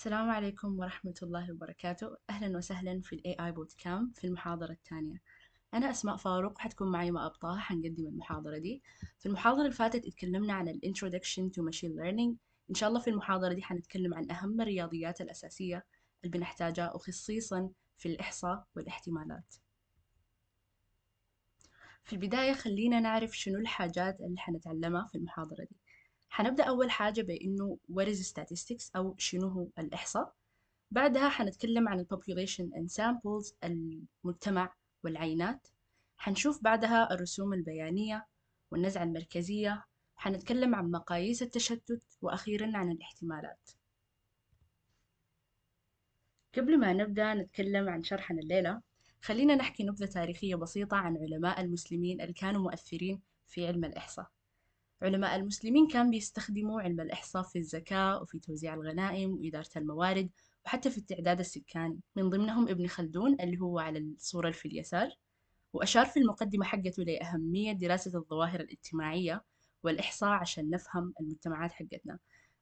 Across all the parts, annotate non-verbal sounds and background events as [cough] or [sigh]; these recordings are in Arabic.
السلام عليكم ورحمة الله وبركاته أهلا وسهلا في الـ AI بوت في المحاضرة الثانية أنا أسماء فاروق حتكون معي ما أبطاها حنقدم المحاضرة دي في المحاضرة اللي فاتت اتكلمنا عن الـ Introduction to Machine Learning إن شاء الله في المحاضرة دي حنتكلم عن أهم الرياضيات الأساسية اللي بنحتاجها وخصيصا في الإحصاء والاحتمالات في البداية خلينا نعرف شنو الحاجات اللي حنتعلمها في المحاضرة دي هنبدأ أول حاجة بإنه what is statistics أو شنو هو الإحصاء بعدها هنتكلم عن ال population and samples المجتمع والعينات هنشوف بعدها الرسوم البيانية والنزعة المركزية هنتكلم عن مقاييس التشتت وأخيرا عن الاحتمالات قبل ما نبدأ نتكلم عن شرحنا الليلة خلينا نحكي نبذة تاريخية بسيطة عن علماء المسلمين اللي كانوا مؤثرين في علم الإحصاء علماء المسلمين كان بيستخدموا علم الإحصاء في الزكاة وفي توزيع الغنائم وإدارة الموارد وحتى في التعداد السكاني من ضمنهم ابن خلدون اللي هو على الصورة اللي في اليسار وأشار في المقدمة حقته لأهمية دراسة الظواهر الاجتماعية والإحصاء عشان نفهم المجتمعات حقتنا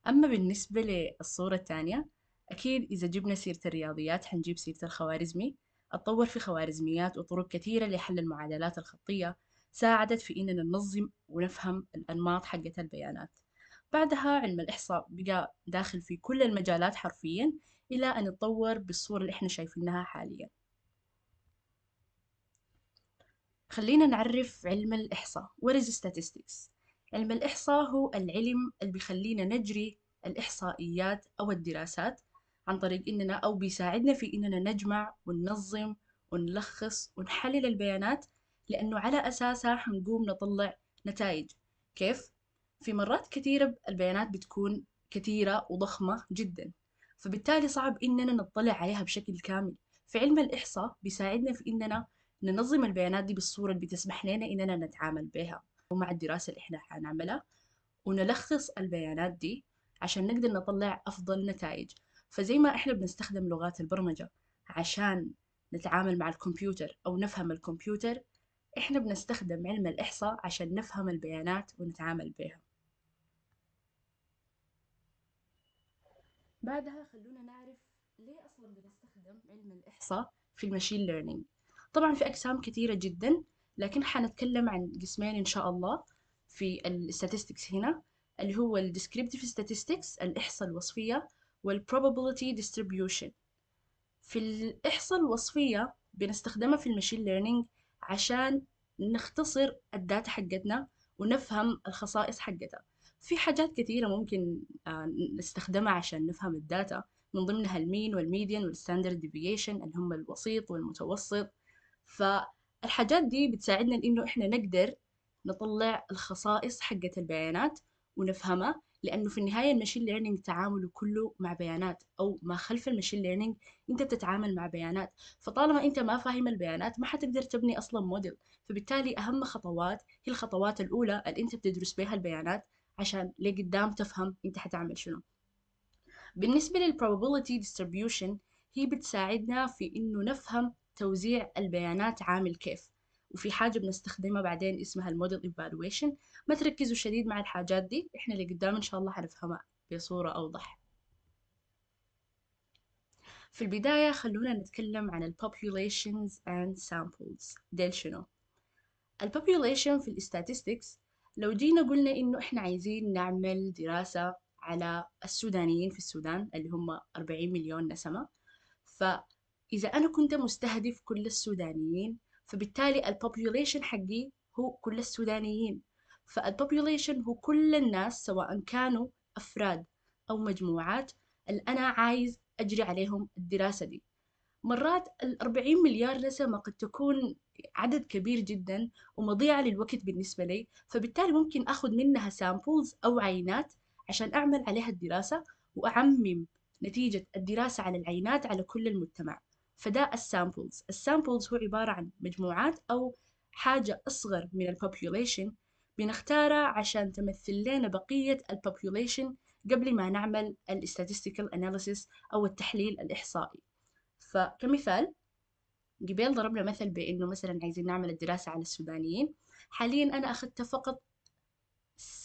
أما بالنسبة للصورة الثانية أكيد إذا جبنا سيرة الرياضيات حنجيب سيرة الخوارزمي اتطور في خوارزميات وطرق كثيرة لحل المعادلات الخطية ساعدت في إننا ننظم ونفهم الأنماط حقة البيانات بعدها علم الإحصاء بقى داخل في كل المجالات حرفيا إلى أن يتطور بالصورة اللي إحنا شايفينها حاليا خلينا نعرف علم الإحصاء What is statistics؟ علم الإحصاء هو العلم اللي بيخلينا نجري الإحصائيات أو الدراسات عن طريق إننا أو بيساعدنا في إننا نجمع وننظم ونلخص ونحلل البيانات لأنه على أساسها حنقوم نطلع نتائج كيف؟ في مرات كثيرة البيانات بتكون كثيرة وضخمة جدا فبالتالي صعب إننا نطلع عليها بشكل كامل فعلم الإحصاء بيساعدنا في إننا ننظم البيانات دي بالصورة اللي بتسمح لنا إننا نتعامل بها ومع الدراسة اللي إحنا حنعملها ونلخص البيانات دي عشان نقدر نطلع أفضل نتائج فزي ما إحنا بنستخدم لغات البرمجة عشان نتعامل مع الكمبيوتر أو نفهم الكمبيوتر إحنا بنستخدم علم الإحصاء عشان نفهم البيانات ونتعامل بيها بعدها خلونا نعرف ليه أصلا بنستخدم علم الإحصاء في المشين ليرنينج طبعا في أقسام كثيرة جدا لكن حنتكلم عن قسمين إن شاء الله في الستاتستكس هنا اللي هو الديسكريبتيف statistics الإحصاء الوصفية والبروبابيلتي ديستريبيوشن في الإحصاء الوصفية بنستخدمها في المشين ليرنينج عشان نختصر الداتا حقتنا ونفهم الخصائص حقتها في حاجات كثيرة ممكن آه، نستخدمها عشان نفهم الداتا من ضمنها المين والميديان والستاندرد ديفيشن اللي هم الوسيط والمتوسط فالحاجات دي بتساعدنا إنه إحنا نقدر نطلع الخصائص حقت البيانات ونفهمها لانه في النهايه المشين ليرنينج تعامله كله مع بيانات او ما خلف المشين ليرنينج انت بتتعامل مع بيانات فطالما انت ما فاهم البيانات ما حتقدر تبني اصلا موديل فبالتالي اهم خطوات هي الخطوات الاولى اللي انت بتدرس بها البيانات عشان لقدام تفهم انت حتعمل شنو بالنسبة للprobability distribution هي بتساعدنا في إنه نفهم توزيع البيانات عامل كيف وفي حاجة بنستخدمها بعدين اسمها الموديل ايفالويشن ما تركزوا شديد مع الحاجات دي احنا اللي قدام ان شاء الله حنفهمها بصورة أوضح في البداية خلونا نتكلم عن ال populations and samples ديل شنو ال population في ال statistics لو جينا قلنا إنه إحنا عايزين نعمل دراسة على السودانيين في السودان اللي هم 40 مليون نسمة فإذا أنا كنت مستهدف كل السودانيين فبالتالي البوبيوليشن حقي هو كل السودانيين فالبوبيوليشن هو كل الناس سواء كانوا أفراد أو مجموعات اللي أنا عايز أجري عليهم الدراسة دي مرات الأربعين مليار نسمة قد تكون عدد كبير جدا ومضيعة للوقت بالنسبة لي فبالتالي ممكن أخذ منها سامبلز أو عينات عشان أعمل عليها الدراسة وأعمم نتيجة الدراسة على العينات على كل المجتمع فده السامبلز السامبلز هو عبارة عن مجموعات أو حاجة أصغر من population بنختارها عشان تمثل لنا بقية population قبل ما نعمل الـ statistical analysis أو التحليل الإحصائي فكمثال قبل ضربنا مثل بأنه مثلا عايزين نعمل الدراسة على السودانيين حاليا أنا أخذت فقط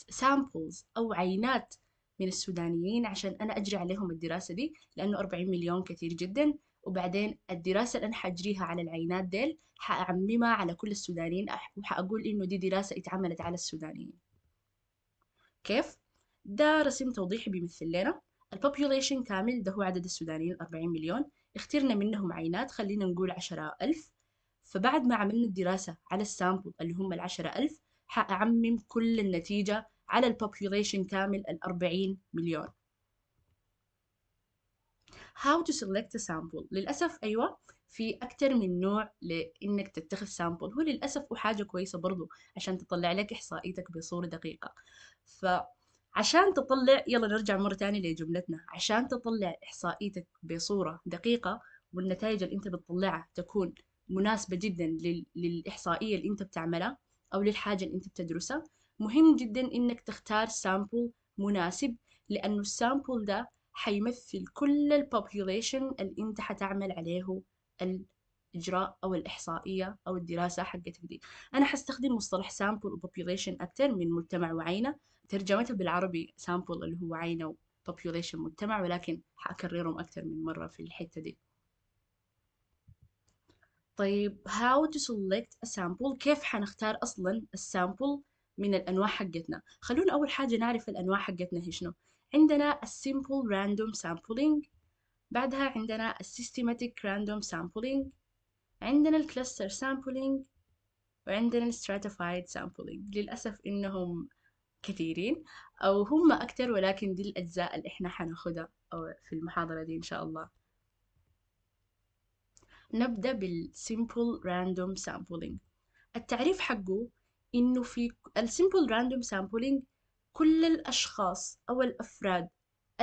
سامبلز أو عينات من السودانيين عشان أنا أجري عليهم الدراسة دي لأنه 40 مليون كثير جدا وبعدين الدراسة اللي أنا حجريها على العينات ديل حأعممها على كل السودانيين وحأقول إنه دي دراسة اتعملت على السودانيين كيف؟ ده رسم توضيحي بيمثل لنا البوبوليشن كامل ده هو عدد السودانيين 40 مليون اخترنا منهم عينات خلينا نقول ألف فبعد ما عملنا الدراسة على السامبل اللي هم العشرة ألف حأعمم كل النتيجة على البوبوليشن كامل الأربعين مليون how to select a sample للأسف أيوة في اكثر من نوع لإنك تتخذ سامبل هو للأسف وحاجة كويسة برضو عشان تطلع لك إحصائيتك بصورة دقيقة ف عشان تطلع يلا نرجع مرة تانية لجملتنا عشان تطلع إحصائيتك بصورة دقيقة والنتائج اللي أنت بتطلعها تكون مناسبة جدا للإحصائية اللي أنت بتعملها أو للحاجة اللي أنت بتدرسها مهم جدا إنك تختار سامبل مناسب لأنه السامبل ده حيمثل كل الـ population اللي انت حتعمل عليه الإجراء أو الإحصائية أو الدراسة حقتك دي أنا حستخدم مصطلح sample population أكتر من مجتمع وعينة ترجمته بالعربي sample اللي هو عينة population مجتمع ولكن حأكررهم أكتر من مرة في الحتة دي طيب how to select a sample كيف حنختار أصلا السامبل من الأنواع حقتنا خلونا أول حاجة نعرف الأنواع حقتنا هي شنو عندنا السيمبل راندوم سامبلينج بعدها عندنا السيستماتيك راندوم سامبلينج عندنا الكلاستر سامبلينج وعندنا الستراتيفايد سامبلينج للأسف إنهم كثيرين أو هم اكثر ولكن دي الأجزاء اللي إحنا حناخدها في المحاضرة دي إن شاء الله نبدأ بالسيمبل راندوم سامبلينج التعريف حقه إنه في السيمبل راندوم سامبلينج كل الأشخاص أو الأفراد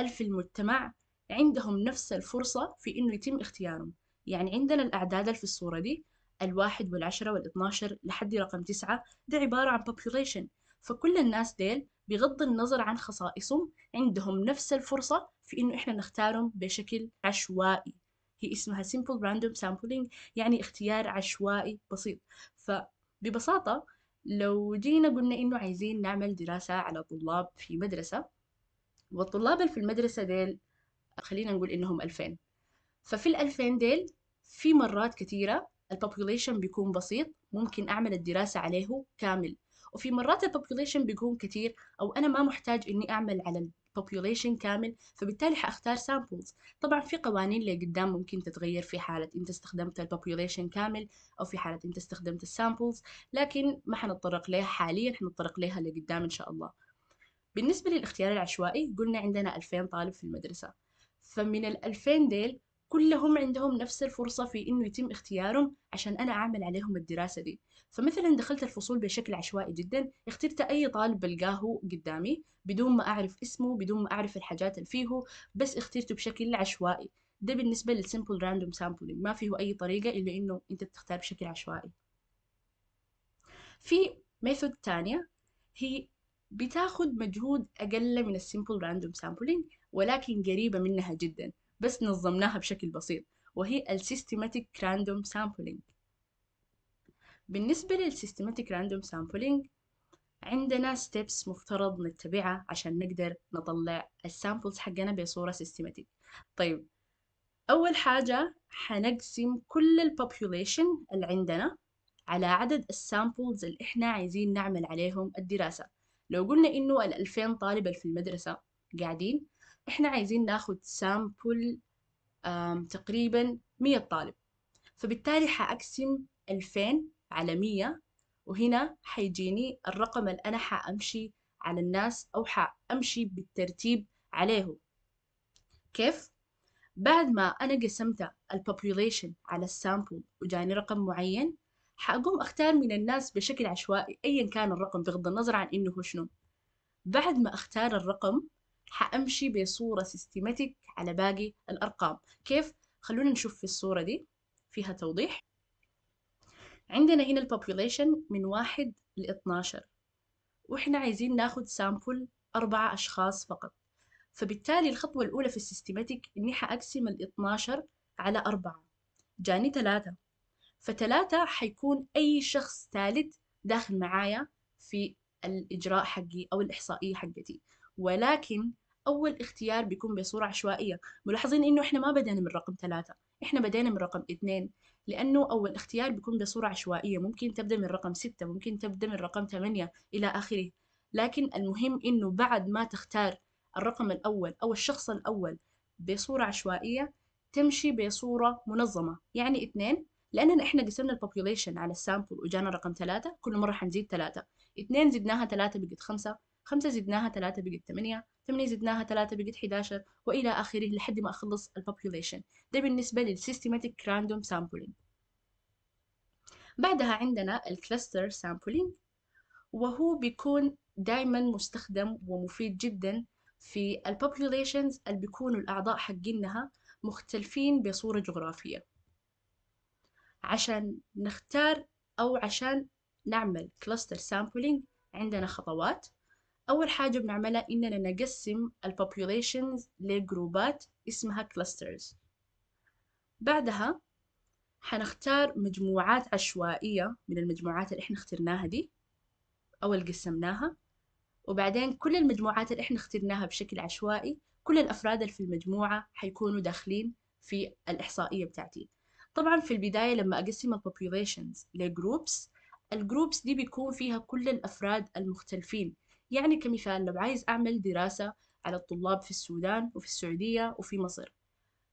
في المجتمع عندهم نفس الفرصة في إنه يتم اختيارهم يعني عندنا الأعداد في الصورة دي الواحد والعشرة والاثناشر لحد رقم تسعة ده عبارة عن population فكل الناس ديل بغض النظر عن خصائصهم عندهم نفس الفرصة في إنه إحنا نختارهم بشكل عشوائي هي اسمها simple random sampling يعني اختيار عشوائي بسيط فببساطة لو جينا قلنا إنه عايزين نعمل دراسة على طلاب في مدرسة والطلاب في المدرسة ديل خلينا نقول إنهم ألفين ففي الألفين ديل في مرات كثيرة البوبوليشن بيكون بسيط ممكن أعمل الدراسة عليه كامل وفي مرات البوبوليشن بيكون كثير أو أنا ما محتاج إني أعمل على population كامل فبالتالي حأختار samples طبعا في قوانين لقدام ممكن تتغير في حالة انت استخدمت البوبيوليشن كامل او في حالة انت استخدمت السامبلز لكن ما حنتطرق لها حاليا حنتطرق لها لقدام ان شاء الله بالنسبة للاختيار العشوائي قلنا عندنا 2000 طالب في المدرسة فمن ال 2000 ديل كلهم عندهم نفس الفرصة في إنه يتم اختيارهم عشان أنا أعمل عليهم الدراسة دي فمثلا دخلت الفصول بشكل عشوائي جدا اخترت أي طالب بلقاه قدامي بدون ما أعرف اسمه بدون ما أعرف الحاجات اللي فيه بس اخترته بشكل عشوائي ده بالنسبة للسيمبل راندوم سامبلينج ما فيه أي طريقة إلا إنه أنت بتختار بشكل عشوائي في ميثود تانية هي بتاخد مجهود أقل من السيمبل راندوم سامبلينج ولكن قريبة منها جدا بس نظمناها بشكل بسيط وهي السيستماتيك راندوم سامبلينج بالنسبة للسيستماتيك راندوم سامبلينج عندنا ستيبس مفترض نتبعها عشان نقدر نطلع السامبلز حقنا بصورة سيستماتيك طيب أول حاجة حنقسم كل البوبوليشن اللي عندنا على عدد السامبلز اللي إحنا عايزين نعمل عليهم الدراسة لو قلنا إنه الألفين طالب في المدرسة قاعدين إحنا عايزين ناخد سامبل تقريبا مية طالب فبالتالي حأقسم ألفين عالمية وهنا حيجيني الرقم اللي أنا حأمشي على الناس أو حأمشي بالترتيب عليه كيف؟ بعد ما أنا قسمت population على السامبل وجاني رقم معين حأقوم أختار من الناس بشكل عشوائي أيا كان الرقم بغض النظر عن إنه هو شنو بعد ما أختار الرقم حأمشي بصورة سيستماتيك على باقي الأرقام كيف؟ خلونا نشوف في الصورة دي فيها توضيح عندنا هنا البوبوليشن من واحد ل 12 وإحنا عايزين ناخد سامبل أربعة أشخاص فقط فبالتالي الخطوة الأولى في السيستماتيك إني حأقسم ال 12 على أربعة جاني ثلاثة فثلاثة حيكون أي شخص ثالث داخل معايا في الإجراء حقي أو الإحصائية حقتي ولكن أول اختيار بيكون بصورة عشوائية ملاحظين إنه إحنا ما بدأنا من رقم ثلاثة إحنا بدأنا من رقم اثنين لأنه أول اختيار بيكون بصورة عشوائية ممكن تبدأ من رقم ستة ممكن تبدأ من رقم ثمانية إلى آخره لكن المهم إنه بعد ما تختار الرقم الأول أو الشخص الأول بصورة عشوائية تمشي بصورة منظمة يعني اثنين لأننا إحنا قسمنا البوبيوليشن على السامبل وجانا رقم ثلاثة كل مرة حنزيد ثلاثة اثنين زدناها ثلاثة بقت خمسة خمسة زدناها ثلاثة بقت ثمانية ثمانية زدناها ثلاثة بقت 11 وإلى آخره لحد ما أخلص الـ population ده بالنسبة للـ systematic random sampling بعدها عندنا الـ cluster sampling وهو بيكون دايما مستخدم ومفيد جدا في الـ populations اللي بيكونوا الأعضاء حقينها مختلفين بصورة جغرافية عشان نختار أو عشان نعمل cluster sampling عندنا خطوات أول حاجة بنعملها إننا نقسم الـ populations لجروبات اسمها clusters بعدها حنختار مجموعات عشوائية من المجموعات اللي إحنا اخترناها دي أو اللي قسمناها وبعدين كل المجموعات اللي إحنا اخترناها بشكل عشوائي كل الأفراد اللي في المجموعة حيكونوا داخلين في الإحصائية بتاعتي طبعا في البداية لما أقسم الـ populations لجروبس الجروبس دي بيكون فيها كل الأفراد المختلفين يعني كمثال لو عايز أعمل دراسة على الطلاب في السودان وفي السعودية وفي مصر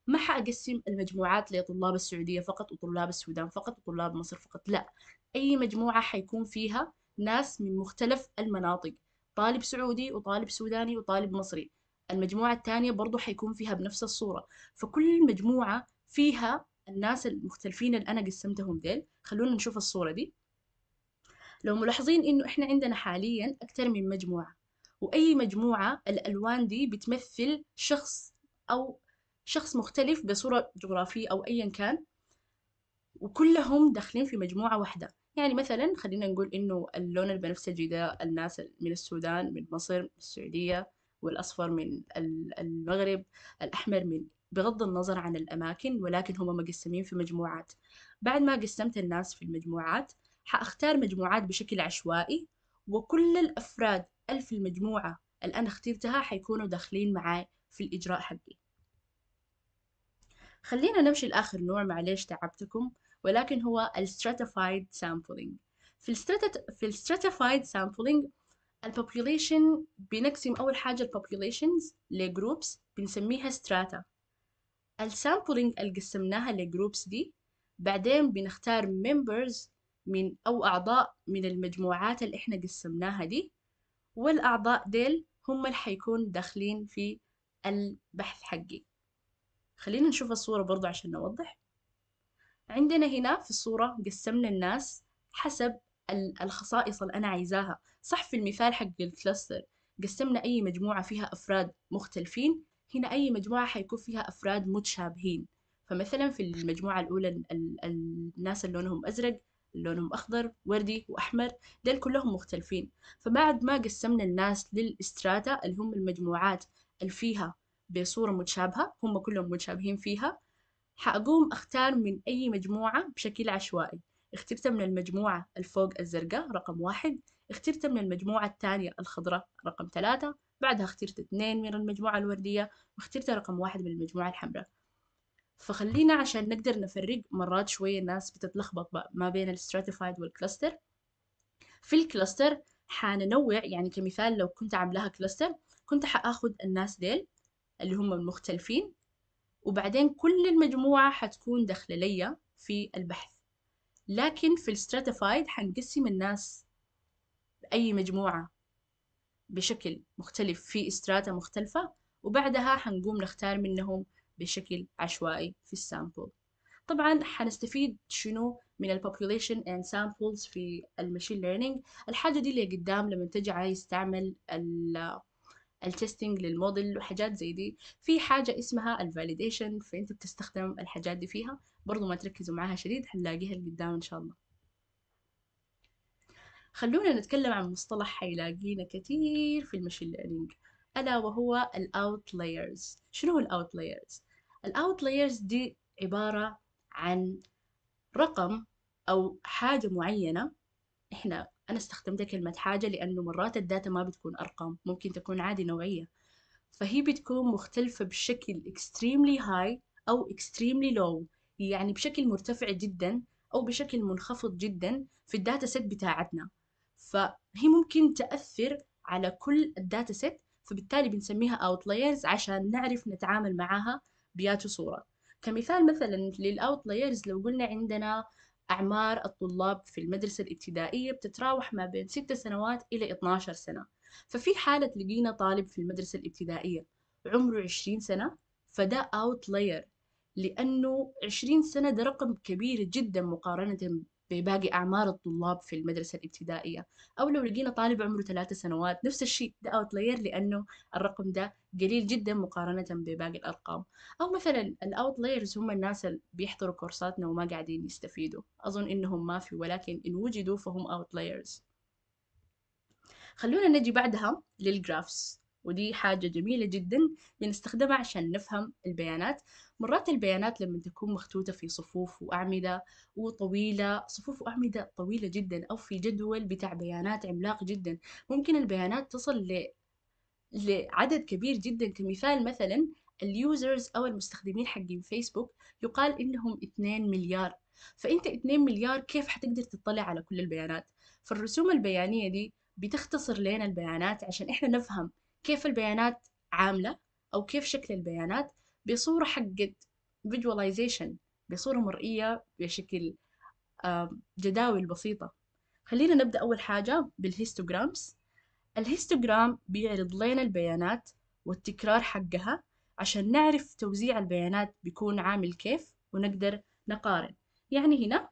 ما حأقسم المجموعات لطلاب السعودية فقط وطلاب السودان فقط وطلاب مصر فقط لا أي مجموعة حيكون فيها ناس من مختلف المناطق طالب سعودي وطالب سوداني وطالب مصري المجموعة الثانية برضو حيكون فيها بنفس الصورة فكل مجموعة فيها الناس المختلفين اللي أنا قسمتهم ديل خلونا نشوف الصورة دي لو ملاحظين إنه إحنا عندنا حاليا أكثر من مجموعة وأي مجموعة الألوان دي بتمثل شخص أو شخص مختلف بصورة جغرافية أو أيا كان وكلهم داخلين في مجموعة واحدة يعني مثلا خلينا نقول إنه اللون البنفسجي ده الناس من السودان من مصر من السعودية والأصفر من المغرب الأحمر من بغض النظر عن الأماكن ولكن هم مقسمين في مجموعات بعد ما قسمت الناس في المجموعات حأختار مجموعات بشكل عشوائي وكل الأفراد ألف المجموعة اللي أنا اخترتها حيكونوا داخلين معاي في الإجراء حقي خلينا نمشي لآخر نوع معليش تعبتكم ولكن هو الـ Stratified Sampling في الـ, في Stratified Sampling البوبوليشن بنقسم أول حاجة البوبوليشنز لجروبس بنسميها ستراتا السامبلينج اللي قسمناها لجروبس دي بعدين بنختار members من أو أعضاء من المجموعات اللي إحنا قسمناها دي والأعضاء ديل هم اللي حيكون داخلين في البحث حقي خلينا نشوف الصورة برضو عشان نوضح عندنا هنا في الصورة قسمنا الناس حسب الخصائص اللي أنا عايزاها صح في المثال حق الكلاستر قسمنا أي مجموعة فيها أفراد مختلفين هنا أي مجموعة حيكون فيها أفراد متشابهين فمثلا في المجموعة الأولى الناس اللي لونهم أزرق لونهم أخضر وردي وأحمر ديل كلهم مختلفين فبعد ما قسمنا الناس للإستراتا اللي هم المجموعات اللي فيها بصورة متشابهة هم كلهم متشابهين فيها حأقوم أختار من أي مجموعة بشكل عشوائي اخترت من المجموعة الفوق الزرقاء رقم واحد اخترت من المجموعة الثانية الخضراء رقم ثلاثة بعدها اخترت اثنين من المجموعة الوردية واخترت رقم واحد من المجموعة الحمراء فخلينا عشان نقدر نفرق مرات شوية الناس بتتلخبط ما بين الستراتيفايد والكلاستر في الكلاستر حننوع يعني كمثال لو كنت عاملاها كلاستر كنت حاخد الناس ديل اللي هم المختلفين وبعدين كل المجموعة حتكون داخلة ليا في البحث لكن في الستراتيفايد حنقسم الناس بأي مجموعة بشكل مختلف في استراتا مختلفة وبعدها حنقوم نختار منهم بشكل عشوائي في السامبل طبعا حنستفيد شنو من population and samples في المشين ليرنينج الحاجة دي اللي قدام لما تجي عايز تعمل التستنج للموديل وحاجات زي دي في حاجة اسمها الفاليديشن فانت بتستخدم الحاجات دي فيها برضو ما تركزوا معاها شديد هنلاقيها قدام ان شاء الله خلونا نتكلم عن مصطلح حيلاقينا كتير في المشين ليرنينج ألا وهو الأوت لايرز شنو هو الأوت لايرز لايرز دي عبارة عن رقم أو حاجة معينة إحنا أنا استخدمت كلمة حاجة لأنه مرات الداتا ما بتكون أرقام ممكن تكون عادي نوعية فهي بتكون مختلفة بشكل extremely high أو extremely low يعني بشكل مرتفع جدا أو بشكل منخفض جدا في الداتا سيت بتاعتنا فهي ممكن تأثر على كل الداتا سيت فبالتالي بنسميها outliers عشان نعرف نتعامل معاها بياتوا صورة كمثال مثلا للأوت لايرز لو قلنا عندنا أعمار الطلاب في المدرسة الابتدائية بتتراوح ما بين 6 سنوات إلى 12 سنة ففي حالة لقينا طالب في المدرسة الابتدائية عمره 20 سنة فده أوت لاير لأنه 20 سنة ده رقم كبير جدا مقارنة بباقي أعمار الطلاب في المدرسة الابتدائية أو لو لقينا طالب عمره ثلاثة سنوات نفس الشيء ده أوتلاير لأنه الرقم ده قليل جدا مقارنة بباقي الأرقام أو مثلا الأوتلايرز هم الناس اللي بيحضروا كورساتنا وما قاعدين يستفيدوا أظن إنهم ما في ولكن إن وجدوا فهم أوتلايرز خلونا نجي بعدها للجرافس ودي حاجة جميلة جدا بنستخدمها عشان نفهم البيانات مرات البيانات لما تكون مخطوطة في صفوف وأعمدة وطويلة صفوف وأعمدة طويلة جدا أو في جدول بتاع بيانات عملاق جدا ممكن البيانات تصل ل... لعدد كبير جدا كمثال مثلا اليوزرز أو المستخدمين حقين فيسبوك يقال إنهم 2 مليار فأنت 2 مليار كيف حتقدر تطلع على كل البيانات فالرسوم البيانية دي بتختصر لنا البيانات عشان إحنا نفهم كيف البيانات عاملة أو كيف شكل البيانات بصورة حقت visualization بصورة مرئية بشكل جداول بسيطة خلينا نبدأ أول حاجة بالهيستوغرامز الهيستوغرام بيعرض لنا البيانات والتكرار حقها عشان نعرف توزيع البيانات بيكون عامل كيف ونقدر نقارن يعني هنا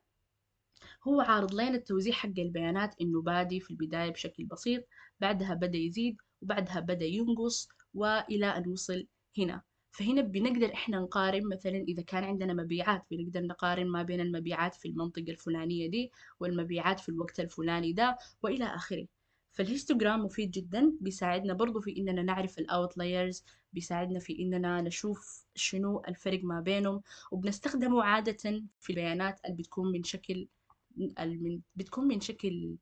هو عارض لنا التوزيع حق البيانات إنه بادي في البداية بشكل بسيط بعدها بدأ يزيد وبعدها بدأ ينقص وإلى أن وصل هنا فهنا بنقدر إحنا نقارن مثلا إذا كان عندنا مبيعات بنقدر نقارن ما بين المبيعات في المنطقة الفلانية دي والمبيعات في الوقت الفلاني ده وإلى آخره فالهيستوغرام مفيد جدا بيساعدنا برضو في إننا نعرف الأوتلايرز بيساعدنا في إننا نشوف شنو الفرق ما بينهم وبنستخدمه عادة في البيانات اللي بتكون من شكل بتكون من شكل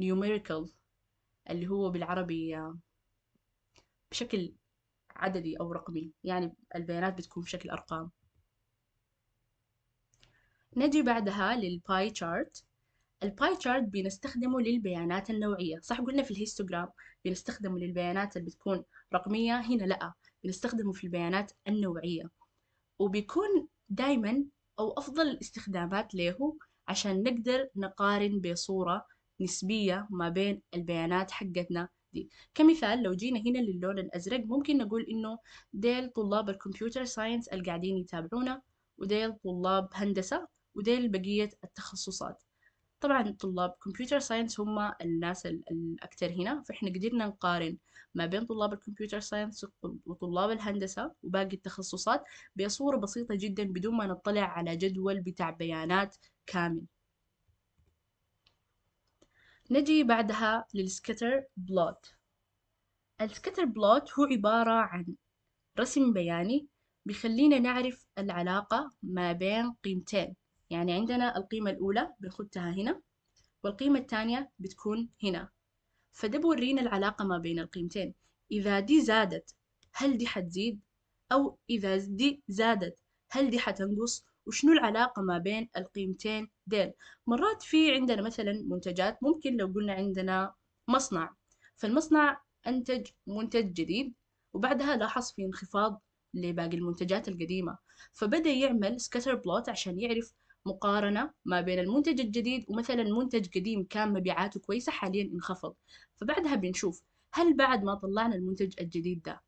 numerical اللي هو بالعربي بشكل عددي أو رقمي يعني البيانات بتكون بشكل أرقام نجي بعدها للباي تشارت الباي تشارت بنستخدمه للبيانات النوعية صح قلنا في الهيستوغرام بنستخدمه للبيانات اللي بتكون رقمية هنا لأ بنستخدمه في البيانات النوعية وبيكون دايما أو أفضل الاستخدامات له عشان نقدر نقارن بصورة نسبية ما بين البيانات حقتنا دي كمثال لو جينا هنا للون الأزرق ممكن نقول إنه ديل طلاب الكمبيوتر ساينس اللي قاعدين يتابعونا وديل طلاب هندسة وديل بقية التخصصات طبعا طلاب كمبيوتر ساينس هم الناس الأكثر هنا فإحنا قدرنا نقارن ما بين طلاب الكمبيوتر ساينس وطلاب الهندسة وباقي التخصصات بصورة بسيطة جدا بدون ما نطلع على جدول بتاع بيانات كامل نجي بعدها للسكتر بلوت السكتر بلوت هو عبارة عن رسم بياني بيخلينا نعرف العلاقة ما بين قيمتين يعني عندنا القيمة الأولى بنخدها هنا والقيمة الثانية بتكون هنا فده بورينا العلاقة ما بين القيمتين إذا دي زادت هل دي حتزيد أو إذا دي زادت هل دي حتنقص وشنو العلاقة ما بين القيمتين ديل مرات في عندنا مثلا منتجات ممكن لو قلنا عندنا مصنع فالمصنع أنتج منتج جديد وبعدها لاحظ في انخفاض لباقي المنتجات القديمة فبدأ يعمل سكتر بلوت عشان يعرف مقارنة ما بين المنتج الجديد ومثلا منتج قديم كان مبيعاته كويسة حاليا انخفض فبعدها بنشوف هل بعد ما طلعنا المنتج الجديد ده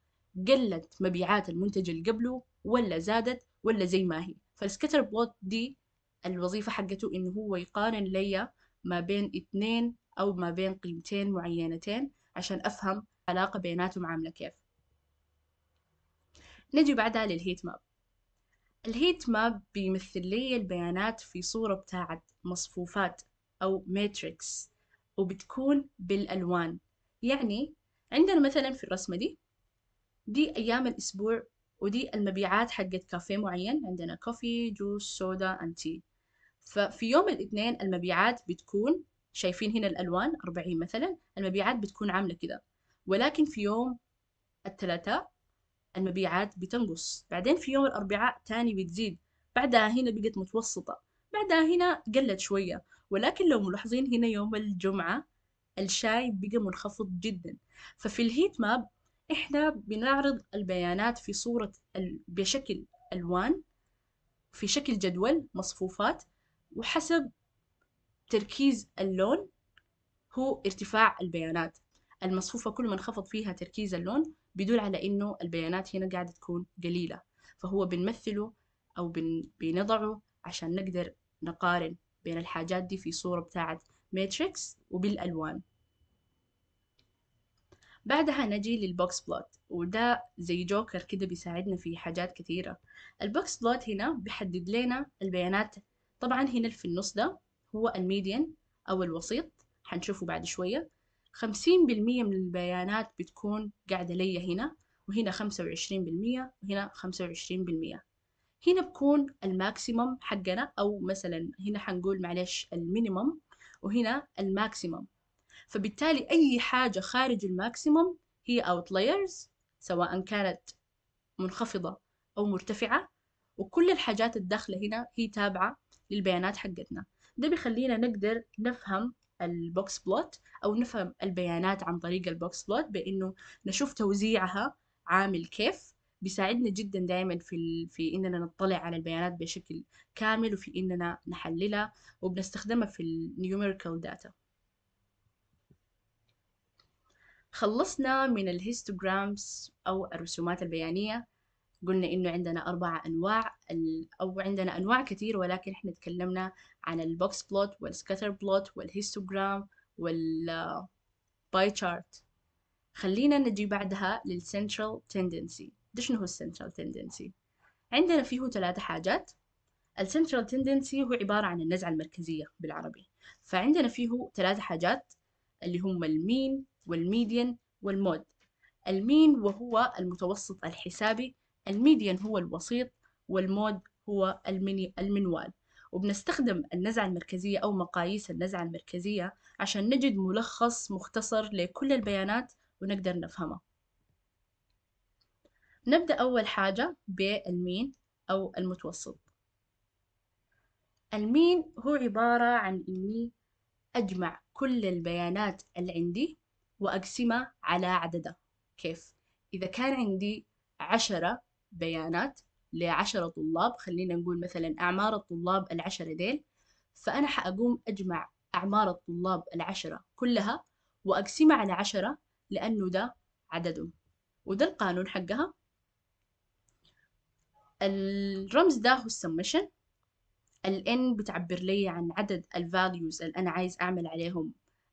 قلت مبيعات المنتج اللي قبله ولا زادت ولا زي ما هي فالسكتر بلوت دي الوظيفة حقته إن هو يقارن لي ما بين اتنين أو ما بين قيمتين معينتين عشان أفهم علاقة بيناتهم عاملة كيف نجي بعدها للهيت ماب الهيت ماب بيمثل لي البيانات في صورة بتاعت مصفوفات أو ماتريكس وبتكون بالألوان يعني عندنا مثلا في الرسمة دي دي أيام الأسبوع ودي المبيعات حقت كافيه معين عندنا كوفي جوس سودا اند تي ففي يوم الاثنين المبيعات بتكون شايفين هنا الالوان 40 مثلا المبيعات بتكون عامله كده ولكن في يوم الثلاثاء المبيعات بتنقص بعدين في يوم الاربعاء تاني بتزيد بعدها هنا بقت متوسطه بعدها هنا قلت شويه ولكن لو ملاحظين هنا يوم الجمعه الشاي بقى منخفض جدا ففي الهيت ماب إحنا بنعرض البيانات في صورة ال... بشكل ألوان في شكل جدول مصفوفات وحسب تركيز اللون هو ارتفاع البيانات المصفوفة كل ما انخفض فيها تركيز اللون بيدل على إنه البيانات هنا قاعدة تكون قليلة فهو بنمثله أو بن... بنضعه عشان نقدر نقارن بين الحاجات دي في صورة بتاعت ماتريكس وبالألوان بعدها نجي للبوكس بلوت وده زي جوكر كده بيساعدنا في حاجات كثيرة البوكس بلوت هنا بيحدد لنا البيانات طبعا هنا في النص ده هو الميديان أو الوسيط هنشوفه بعد شوية خمسين بالمية من البيانات بتكون قاعدة ليا هنا وهنا خمسة وعشرين بالمية وهنا خمسة وعشرين بالمية هنا بكون الماكسيمم حقنا أو مثلا هنا حنقول معلش المينيمم وهنا الماكسيمم فبالتالي أي حاجة خارج الماكسيموم هي outliers سواء كانت منخفضة أو مرتفعة وكل الحاجات الداخلة هنا هي تابعة للبيانات حقتنا ده بيخلينا نقدر نفهم البوكس بلوت أو نفهم البيانات عن طريق البوكس بلوت بإنه نشوف توزيعها عامل كيف بيساعدنا جدا دائما في في اننا نطلع على البيانات بشكل كامل وفي اننا نحللها وبنستخدمها في النيوميريكال داتا خلصنا من الهيستوغرامز أو الرسومات البيانية قلنا إنه عندنا أربعة أنواع أو عندنا أنواع كتير ولكن إحنا تكلمنا عن البوكس بلوت والسكتر بلوت والهيستوجرام والباي تشارت خلينا نجي بعدها للسنترال تندنسي ده شنو هو السنترال تندنسي عندنا فيه ثلاثة حاجات السنترال تندنسي هو عبارة عن النزعة المركزية بالعربي فعندنا فيه ثلاثة حاجات اللي هم المين والميديان والمود المين وهو المتوسط الحسابي الميديان هو الوسيط والمود هو المني المنوال وبنستخدم النزعة المركزية أو مقاييس النزعة المركزية عشان نجد ملخص مختصر لكل البيانات ونقدر نفهمها نبدأ أول حاجة بالمين أو المتوسط المين هو عبارة عن إني أجمع كل البيانات اللي عندي وأقسمها على عددها كيف؟ إذا كان عندي عشرة بيانات لعشرة طلاب خلينا نقول مثلا أعمار الطلاب العشرة ديل فأنا حأقوم أجمع أعمار الطلاب العشرة كلها وأقسمها على عشرة لأنه ده عددهم وده القانون حقها الرمز ده هو السمشن ال n بتعبر لي عن عدد الفاليوز values اللي أنا عايز أعمل عليهم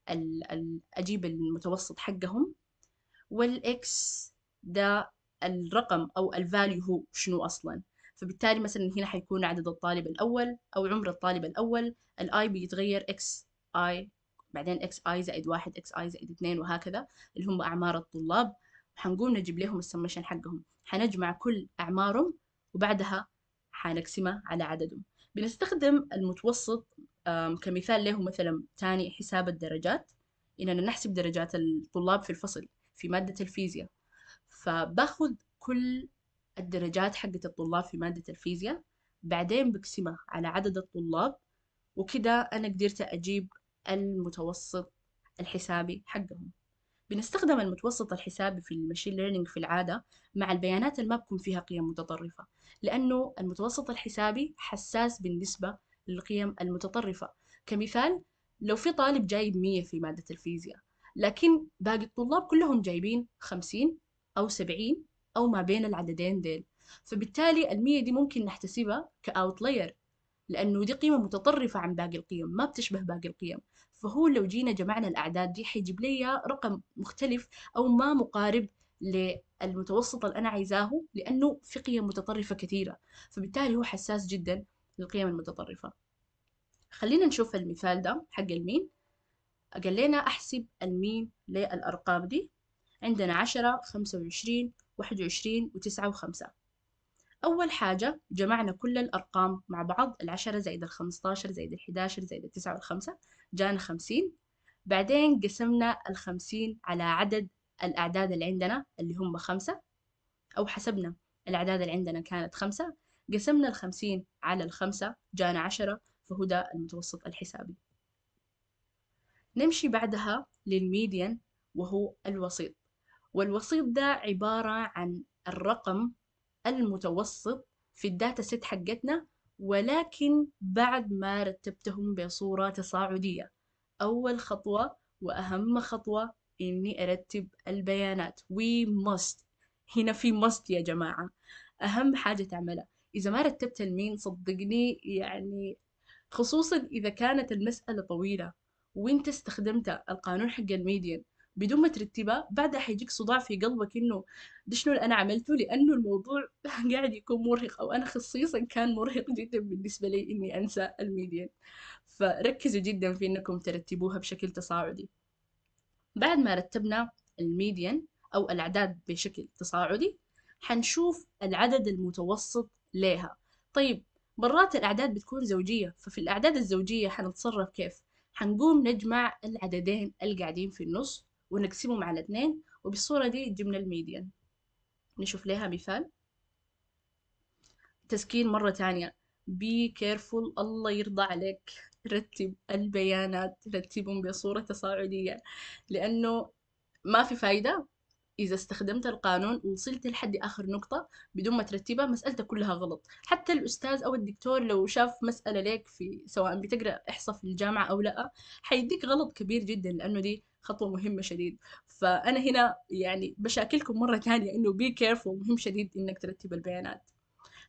ال أجيب المتوسط حقهم والإكس ده الرقم أو الفاليو هو شنو أصلا فبالتالي مثلا هنا حيكون عدد الطالب الأول أو عمر الطالب الأول الآي بيتغير إكس آي بعدين إكس آي زائد واحد إكس آي زائد اثنين وهكذا اللي هم أعمار الطلاب حنقوم نجيب لهم السمشن حقهم حنجمع كل أعمارهم وبعدها حنقسمها على عددهم بنستخدم المتوسط كمثال له مثلا تاني حساب الدرجات إننا نحسب درجات الطلاب في الفصل في مادة الفيزياء فباخذ كل الدرجات حقة الطلاب في مادة الفيزياء بعدين بقسمها على عدد الطلاب وكده أنا قدرت أجيب المتوسط الحسابي حقهم بنستخدم المتوسط الحسابي في المشين ليرنينج في العادة مع البيانات اللي ما بكون فيها قيم متطرفة لأنه المتوسط الحسابي حساس بالنسبة للقيم المتطرفة كمثال لو في طالب جايب 100 في مادة الفيزياء لكن باقي الطلاب كلهم جايبين 50 أو 70 أو ما بين العددين ديل فبالتالي المية دي ممكن نحتسبها كأوتلاير لأنه دي قيمة متطرفة عن باقي القيم ما بتشبه باقي القيم فهو لو جينا جمعنا الأعداد دي حيجيب لي رقم مختلف أو ما مقارب للمتوسط اللي أنا عايزاه لأنه في قيم متطرفة كثيرة فبالتالي هو حساس جدا للقيم المتطرفة خلينا نشوف المثال ده حق المين قال لنا أحسب المين للأرقام دي عندنا عشرة خمسة وعشرين واحد وعشرين وتسعة وخمسة أول حاجة جمعنا كل الأرقام مع بعض العشرة زائد الخمستاشر زائد الحداشر زائد التسعة والخمسة جانا خمسين بعدين قسمنا الخمسين على عدد الأعداد اللي عندنا اللي هم خمسة أو حسبنا الأعداد اللي عندنا كانت خمسة قسمنا الخمسين على الخمسة جانا عشرة فهو ده المتوسط الحسابي نمشي بعدها للميديان وهو الوسيط والوسيط ده عبارة عن الرقم المتوسط في الداتا سيت حقتنا ولكن بعد ما رتبتهم بصورة تصاعدية أول خطوة وأهم خطوة إني أرتب البيانات we must هنا في must يا جماعة أهم حاجة تعملها إذا ما رتبت المين صدقني يعني خصوصا إذا كانت المسألة طويلة وانت استخدمت القانون حق الميديان بدون ما ترتبها بعدها حيجيك صداع في قلبك انه ده شنو اللي انا عملته لانه الموضوع [laughs] قاعد يكون مرهق او انا خصيصا كان مرهق جدا بالنسبه لي اني انسى الميديان فركزوا جدا في انكم ترتبوها بشكل تصاعدي بعد ما رتبنا الميديان او الاعداد بشكل تصاعدي حنشوف العدد المتوسط ليها طيب مرات الأعداد بتكون زوجية ففي الأعداد الزوجية حنتصرف كيف حنقوم نجمع العددين القاعدين في النص ونقسمهم على اثنين وبالصورة دي جبنا الميديان نشوف لها مثال تسكين مرة تانية بي كيرفول الله يرضى عليك رتب البيانات رتبهم بصورة تصاعدية لأنه ما في فايدة إذا استخدمت القانون وصلت لحد آخر نقطة بدون ما ترتبها مسألتك كلها غلط حتى الأستاذ أو الدكتور لو شاف مسألة لك في سواء بتقرأ إحصاء في الجامعة أو لأ حيديك غلط كبير جدا لأنه دي خطوة مهمة شديد فأنا هنا يعني بشاكلكم مرة ثانية إنه بي كيرفول مهم شديد إنك ترتب البيانات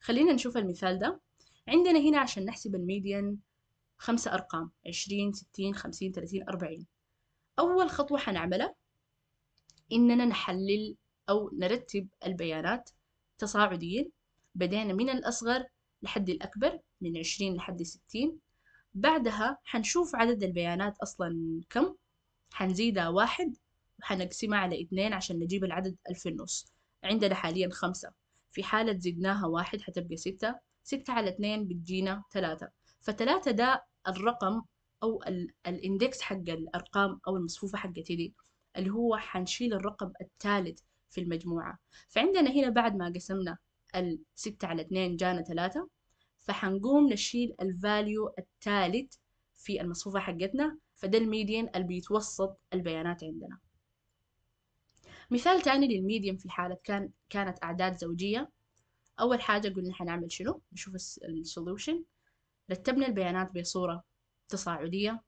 خلينا نشوف المثال ده عندنا هنا عشان نحسب الميديان خمسة أرقام عشرين ستين خمسين ثلاثين أربعين أول خطوة حنعملها إننا نحلل أو نرتب البيانات تصاعديا بدينا من الأصغر لحد الأكبر من عشرين لحد ستين بعدها حنشوف عدد البيانات أصلا كم حنزيدها واحد وحنقسمها على اثنين عشان نجيب العدد الف النص عندنا حاليا خمسة في حالة زدناها واحد حتبقى ستة ستة على اثنين بتجينا ثلاثة فتلاتة ده الرقم أو الاندكس حق الأرقام أو المصفوفة حقتي دي اللي هو حنشيل الرقم الثالث في المجموعة فعندنا هنا بعد ما قسمنا الستة على اثنين جانا ثلاثة فحنقوم نشيل الفاليو الثالث في المصفوفة حقتنا فده الميديان اللي بيتوسط البيانات عندنا مثال تاني للميديان في حالة كان كانت أعداد زوجية أول حاجة قلنا حنعمل شنو نشوف السولوشن رتبنا البيانات بصورة تصاعدية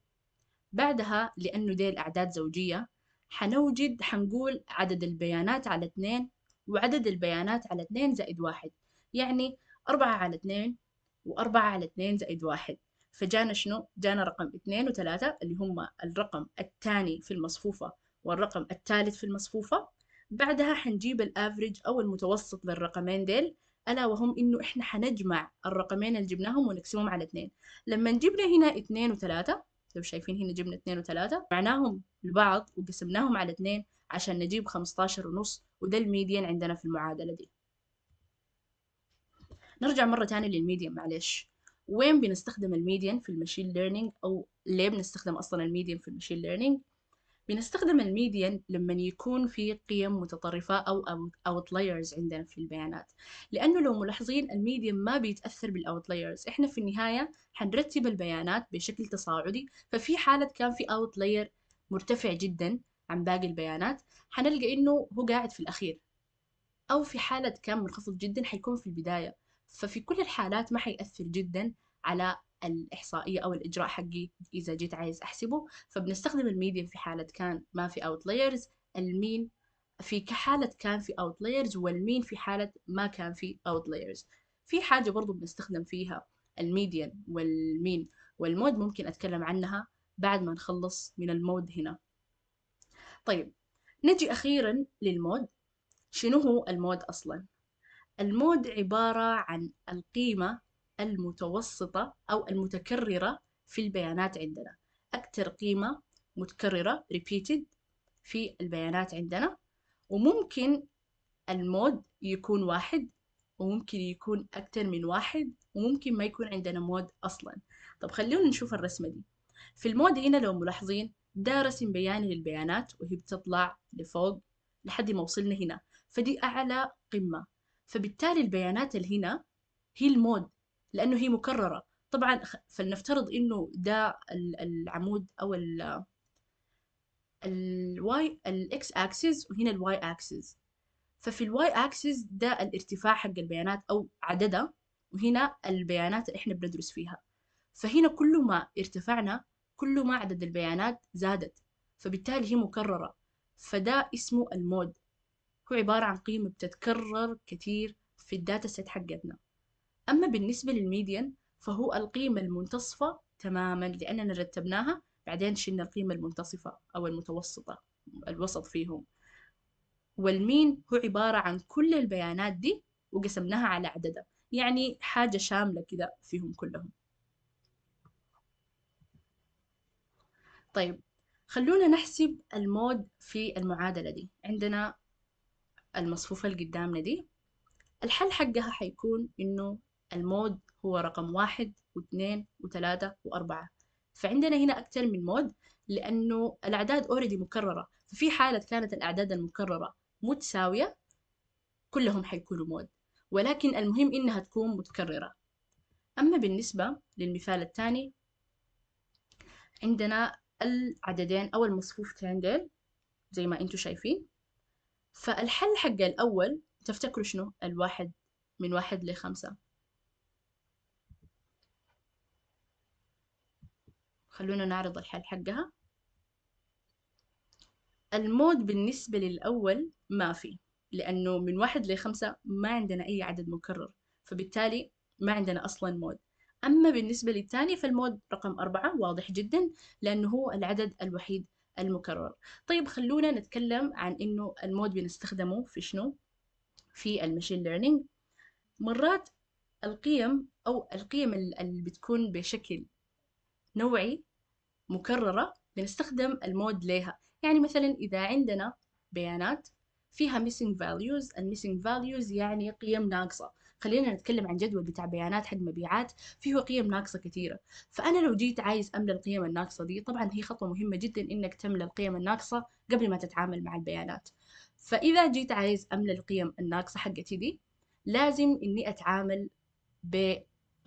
بعدها لأنه دي الأعداد زوجية حنوجد حنقول عدد البيانات على اثنين وعدد البيانات على اثنين زائد واحد يعني أربعة على اثنين وأربعة على اثنين زائد واحد فجانا شنو؟ جانا رقم اثنين وثلاثة اللي هم الرقم الثاني في المصفوفة والرقم الثالث في المصفوفة بعدها حنجيب الأفريج أو المتوسط للرقمين ديل ألا وهم إنه إحنا حنجمع الرقمين اللي جبناهم ونقسمهم على اثنين لما جبنا هنا اثنين وثلاثة انتم شايفين هنا جبنا اثنين وثلاثة معناهم لبعض وقسمناهم على اثنين عشان نجيب خمستاشر ونص وده الميديان عندنا في المعادلة دي نرجع مرة تانية للميديان معلش وين بنستخدم الميديان في المشين ليرنينج أو ليه بنستخدم أصلا الميديان في المشين ليرنينج بنستخدم الميديان لما يكون في قيم متطرفة أو أوتلايرز عندنا في البيانات لأنه لو ملاحظين الميديان ما بيتأثر بالأوتلايرز إحنا في النهاية حنرتب البيانات بشكل تصاعدي ففي حالة كان في أوتلاير مرتفع جدا عن باقي البيانات حنلقى إنه هو قاعد في الأخير أو في حالة كان منخفض جدا حيكون في البداية ففي كل الحالات ما حيأثر جدا على الإحصائية أو الإجراء حقي إذا جيت عايز أحسبه فبنستخدم الميديم في حالة كان ما في outliers المين في كحالة كان في outliers والمين في حالة ما كان في outliers في حاجة برضو بنستخدم فيها الميديان والمين والمود ممكن أتكلم عنها بعد ما نخلص من المود هنا طيب نجي أخيرا للمود شنو هو المود أصلا؟ المود عبارة عن القيمة المتوسطة أو المتكررة في البيانات عندنا أكثر قيمة متكررة repeated في البيانات عندنا وممكن المود يكون واحد وممكن يكون أكثر من واحد وممكن ما يكون عندنا مود أصلا طب خلونا نشوف الرسمة دي في المود هنا لو ملاحظين ده رسم بياني للبيانات وهي بتطلع لفوق لحد ما وصلنا هنا فدي أعلى قمة فبالتالي البيانات اللي هنا هي المود لأنه هي مكررة طبعا فلنفترض إنه ده العمود أو ال الواي الاكس اكسس وهنا الواي اكسس ففي الواي اكسس ده الارتفاع حق البيانات او عددها وهنا البيانات اللي احنا بندرس فيها فهنا كل ما ارتفعنا كل ما عدد البيانات زادت فبالتالي هي مكررة فده اسمه المود هو عبارة عن قيمة بتتكرر كتير في الداتا سيت حقتنا أما بالنسبة للميديان فهو القيمة المنتصفة تماما لأننا رتبناها بعدين شلنا القيمة المنتصفة أو المتوسطة الوسط فيهم والمين هو عبارة عن كل البيانات دي وقسمناها على عددها يعني حاجة شاملة كده فيهم كلهم طيب خلونا نحسب المود في المعادلة دي عندنا المصفوفة اللي قدامنا دي الحل حقها حيكون إنه المود هو رقم واحد واثنين وثلاثة وأربعة فعندنا هنا أكثر من مود لأنه الأعداد أوريدي مكررة ففي حالة كانت الأعداد المكررة متساوية كلهم حيكونوا مود ولكن المهم إنها تكون متكررة أما بالنسبة للمثال الثاني عندنا العددين أو المصفوفتين ديل زي ما أنتم شايفين فالحل حق الأول تفتكروا شنو الواحد من واحد لخمسة خلونا نعرض الحل حقها المود بالنسبة للأول ما في لأنه من واحد لخمسة ما عندنا أي عدد مكرر فبالتالي ما عندنا أصلا مود أما بالنسبة للثاني فالمود رقم أربعة واضح جدا لأنه هو العدد الوحيد المكرر طيب خلونا نتكلم عن إنه المود بنستخدمه في شنو؟ في المشين ليرنينج مرات القيم أو القيم اللي بتكون بشكل نوعي مكررة بنستخدم المود ليها يعني مثلا إذا عندنا بيانات فيها missing values الميسنج values يعني قيم ناقصة خلينا نتكلم عن جدول بتاع بيانات حق مبيعات فيه قيم ناقصة كثيرة فأنا لو جيت عايز أملى القيم الناقصة دي طبعا هي خطوة مهمة جدا إنك تملى القيم الناقصة قبل ما تتعامل مع البيانات فإذا جيت عايز أملى القيم الناقصة حقتي دي لازم إني أتعامل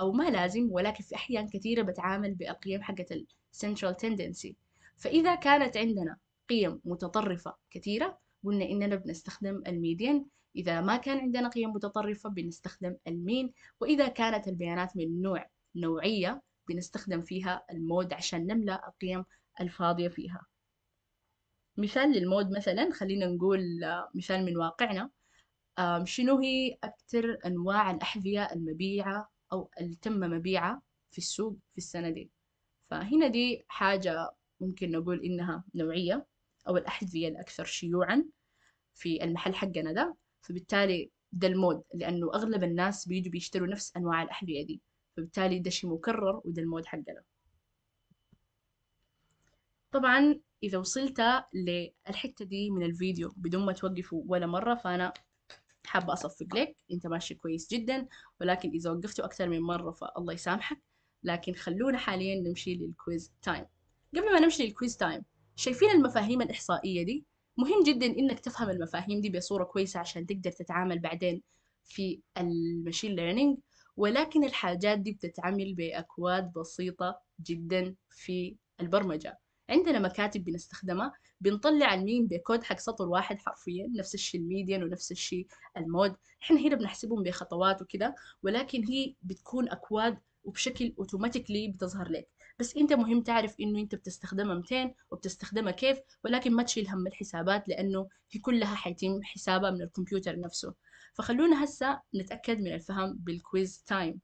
أو ما لازم ولكن في أحيان كثيرة بتعامل بالقيم حقت السنترال تندنسي فإذا كانت عندنا قيم متطرفة كثيرة قلنا إننا بنستخدم الميديان إذا ما كان عندنا قيم متطرفة بنستخدم المين وإذا كانت البيانات من نوع نوعية بنستخدم فيها المود عشان نملأ القيم الفاضية فيها مثال للمود مثلا خلينا نقول آه، مثال من واقعنا شنو هي أكثر أنواع الأحذية المبيعة أو اللي تم مبيعها في السوق في السنة دي فهنا دي حاجة ممكن نقول إنها نوعية أو الأحذية الأكثر شيوعا في المحل حقنا ده فبالتالي ده المود لأنه أغلب الناس بيجوا بيشتروا نفس أنواع الأحذية دي فبالتالي ده شيء مكرر وده المود حقنا طبعا إذا وصلت للحتة دي من الفيديو بدون ما توقفوا ولا مرة فأنا حابة أصفق لك أنت ماشي كويس جدا ولكن إذا وقفتوا أكثر من مرة فالله يسامحك لكن خلونا حاليا نمشي للكويز تايم قبل ما نمشي للكويز تايم شايفين المفاهيم الإحصائية دي مهم جدا إنك تفهم المفاهيم دي بصورة كويسة عشان تقدر تتعامل بعدين في المشين ليرنينج ولكن الحاجات دي بتتعمل بأكواد بسيطة جدا في البرمجة عندنا مكاتب بنستخدمها بنطلع الميم بكود حق سطر واحد حرفيا نفس الشيء الميديان ونفس الشيء المود احنا هنا بنحسبهم بخطوات وكذا ولكن هي بتكون اكواد وبشكل اوتوماتيكلي بتظهر لك بس انت مهم تعرف انه انت بتستخدمها متين وبتستخدمها كيف ولكن ما تشيل هم الحسابات لانه هي كلها حيتم حسابها من الكمبيوتر نفسه فخلونا هسه نتاكد من الفهم بالكويز تايم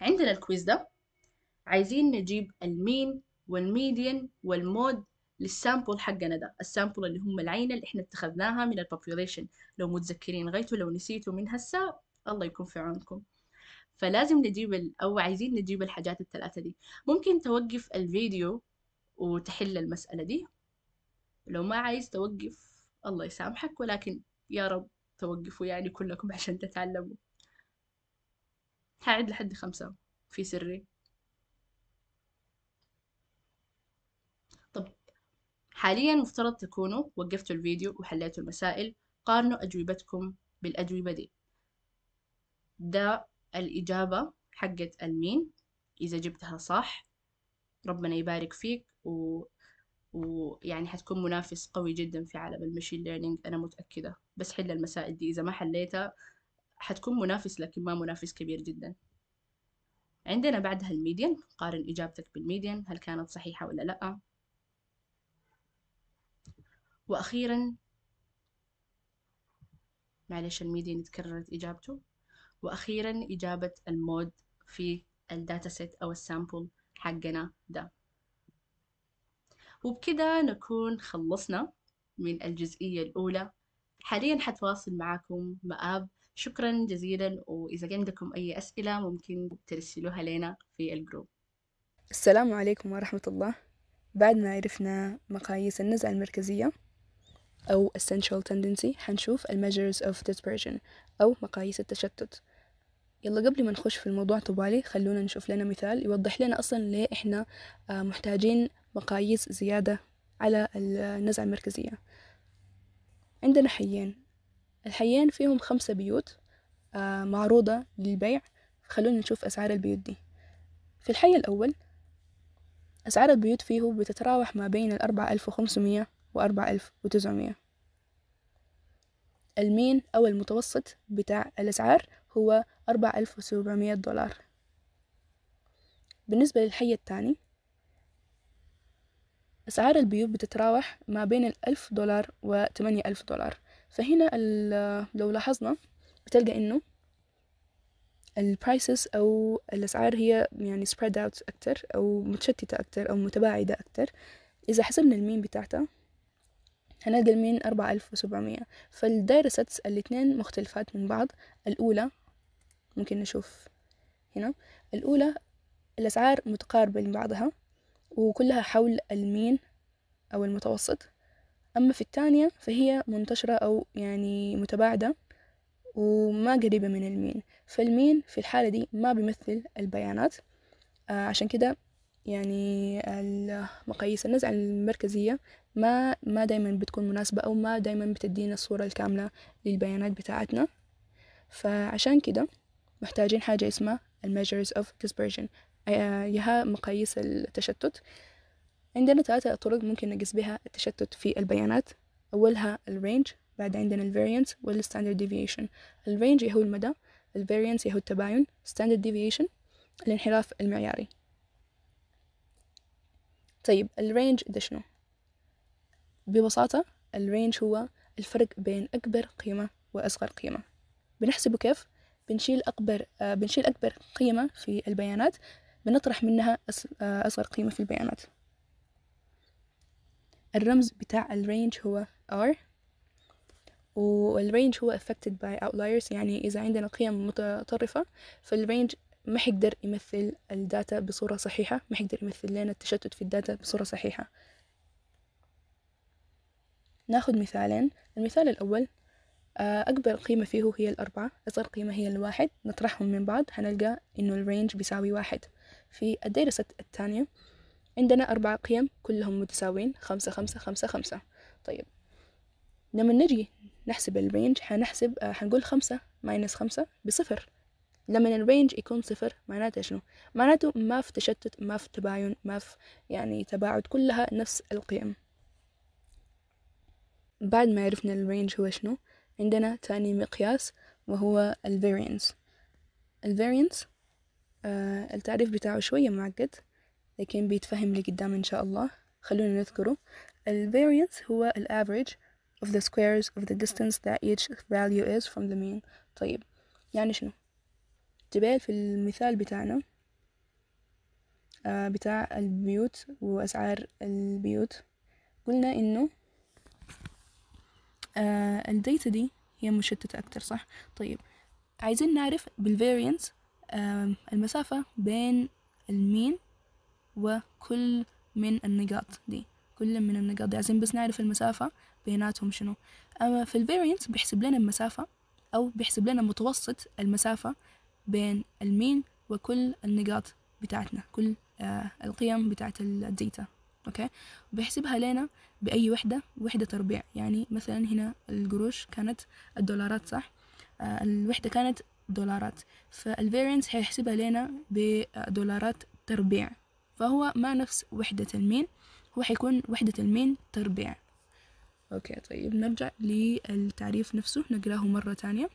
عندنا الكويز ده عايزين نجيب المين والميديان والمود للسامبل حقنا ده السامبل اللي هم العينة اللي احنا اتخذناها من البوبيوليشن لو متذكرين غيتوا لو نسيتوا من هسه الله يكون في عونكم فلازم نجيب أو عايزين نجيب الحاجات الثلاثة دي ممكن توقف الفيديو وتحل المسألة دي لو ما عايز توقف الله يسامحك ولكن يا رب توقفوا يعني كلكم عشان تتعلموا هعد لحد خمسة في سري حاليا مفترض تكونوا وقفتوا الفيديو وحليتوا المسائل قارنوا أجوبتكم بالأجوبة دي ده الإجابة حقت المين إذا جبتها صح ربنا يبارك فيك و... ويعني حتكون منافس قوي جدا في عالم المشين ليرنينج أنا متأكدة بس حل المسائل دي إذا ما حليتها حتكون منافس لكن ما منافس كبير جدا عندنا بعدها الميديان قارن إجابتك بالميديان هل كانت صحيحة ولا لأ وأخيرا معلش الميديان تكررت إجابته وأخيرا إجابة المود في الداتا سيت أو السامبل حقنا ده وبكده نكون خلصنا من الجزئية الأولى حاليا حتواصل معاكم مآب شكرا جزيلا وإذا عندكم أي أسئلة ممكن ترسلوها لنا في الجروب السلام عليكم ورحمة الله بعد ما عرفنا مقاييس النزعة المركزية أو essential tendency هنشوف ال measures of dispersion أو مقاييس التشتت يلا قبل ما نخش في الموضوع طوالي خلونا نشوف لنا مثال يوضح لنا أصلا ليه إحنا آه، محتاجين مقاييس زيادة على النزعة المركزية عندنا حيين الحيين فيهم خمسة بيوت آه، معروضة للبيع خلونا نشوف أسعار البيوت دي في الحي الأول أسعار البيوت فيه بتتراوح ما بين الأربعة ألف وخمسمية وأربعة ألف وتسعمية المين أو المتوسط بتاع الأسعار هو أربعة ألف وسبعمية دولار بالنسبة للحي الثاني أسعار البيوت بتتراوح ما بين الألف دولار وثمانية ألف دولار فهنا لو لاحظنا بتلقى إنه البرايسز أو الأسعار هي يعني spread out أكتر أو متشتتة أكتر أو متباعدة أكتر إذا حسبنا المين بتاعتها هنقل من أربعة ألف وسبعمية فالدايرة ستس الاتنين مختلفات من بعض الأولى ممكن نشوف هنا الأولى الأسعار متقاربة من بعضها وكلها حول المين أو المتوسط أما في الثانية فهي منتشرة أو يعني متباعدة وما قريبة من المين فالمين في الحالة دي ما بيمثل البيانات آه عشان كده يعني مقاييس النزعة المركزية ما ما دايما بتكون مناسبة أو ما دايما بتدينا الصورة الكاملة للبيانات بتاعتنا فعشان كده محتاجين حاجة اسمها measures of dispersion آه، يها مقاييس التشتت عندنا ثلاثة طرق ممكن نقيس بها التشتت في البيانات أولها الرينج بعد عندنا الفاريانس والستاندرد ديفيشن الرينج هو المدى الفاريانس هو التباين ستاندرد ديفيشن الانحراف المعياري طيب الرينج ده شنو ببساطة الرينج هو الفرق بين أكبر قيمة وأصغر قيمة بنحسبه كيف؟ بنشيل أكبر آه بنشيل أكبر قيمة في البيانات بنطرح منها آه، أصغر قيمة في البيانات الرمز بتاع الرينج هو R والرينج هو affected by outliers يعني إذا عندنا قيم متطرفة فالرينج ما حيقدر يمثل الداتا بصورة صحيحة ما حيقدر يمثل لنا التشتت في الداتا بصورة صحيحة ناخد مثالين المثال الأول آه، أكبر قيمة فيه هي الأربعة أصغر قيمة هي الواحد نطرحهم من بعض هنلقى إنه الرينج بيساوي واحد في الدرسة الثانية عندنا أربع قيم كلهم متساويين خمسة خمسة خمسة خمسة طيب لما نجي نحسب الرينج هنحسب هنقول آه، خمسة ماينس خمسة بصفر لما الرينج يكون صفر معناته شنو معناته ما في تشتت ما في تباين ما في يعني تباعد كلها نفس القيم بعد ما عرفنا الرينج هو شنو عندنا تاني مقياس وهو الفيرينس الفيرينس آه التعريف بتاعه شوية معقد لكن بيتفهم لي قدام إن شاء الله خلونا نذكره الفيرينس هو الأفريج average of the squares of the distance that each value is from the mean طيب يعني شنو جبال في المثال بتاعنا آه بتاع البيوت وأسعار البيوت قلنا إنه آه الديتا دي هي مشتتة أكتر صح؟ طيب عايزين نعرف بالفيرينس آه المسافة بين المين وكل من النقاط دي كل من النقاط دي عايزين بس نعرف المسافة بيناتهم شنو أما في الفيرينس بيحسب لنا المسافة أو بيحسب لنا متوسط المسافة بين المين وكل النقاط بتاعتنا كل آه القيم بتاعت الديتا اوكي بيحسبها لنا باي وحده وحده تربيع يعني مثلا هنا القروش كانت الدولارات صح آه، الوحده كانت دولارات فالفيرينس هيحسبها لنا بدولارات تربيع فهو ما نفس وحدة المين هو حيكون وحدة المين تربيع اوكي طيب نرجع للتعريف نفسه نقراه مرة تانية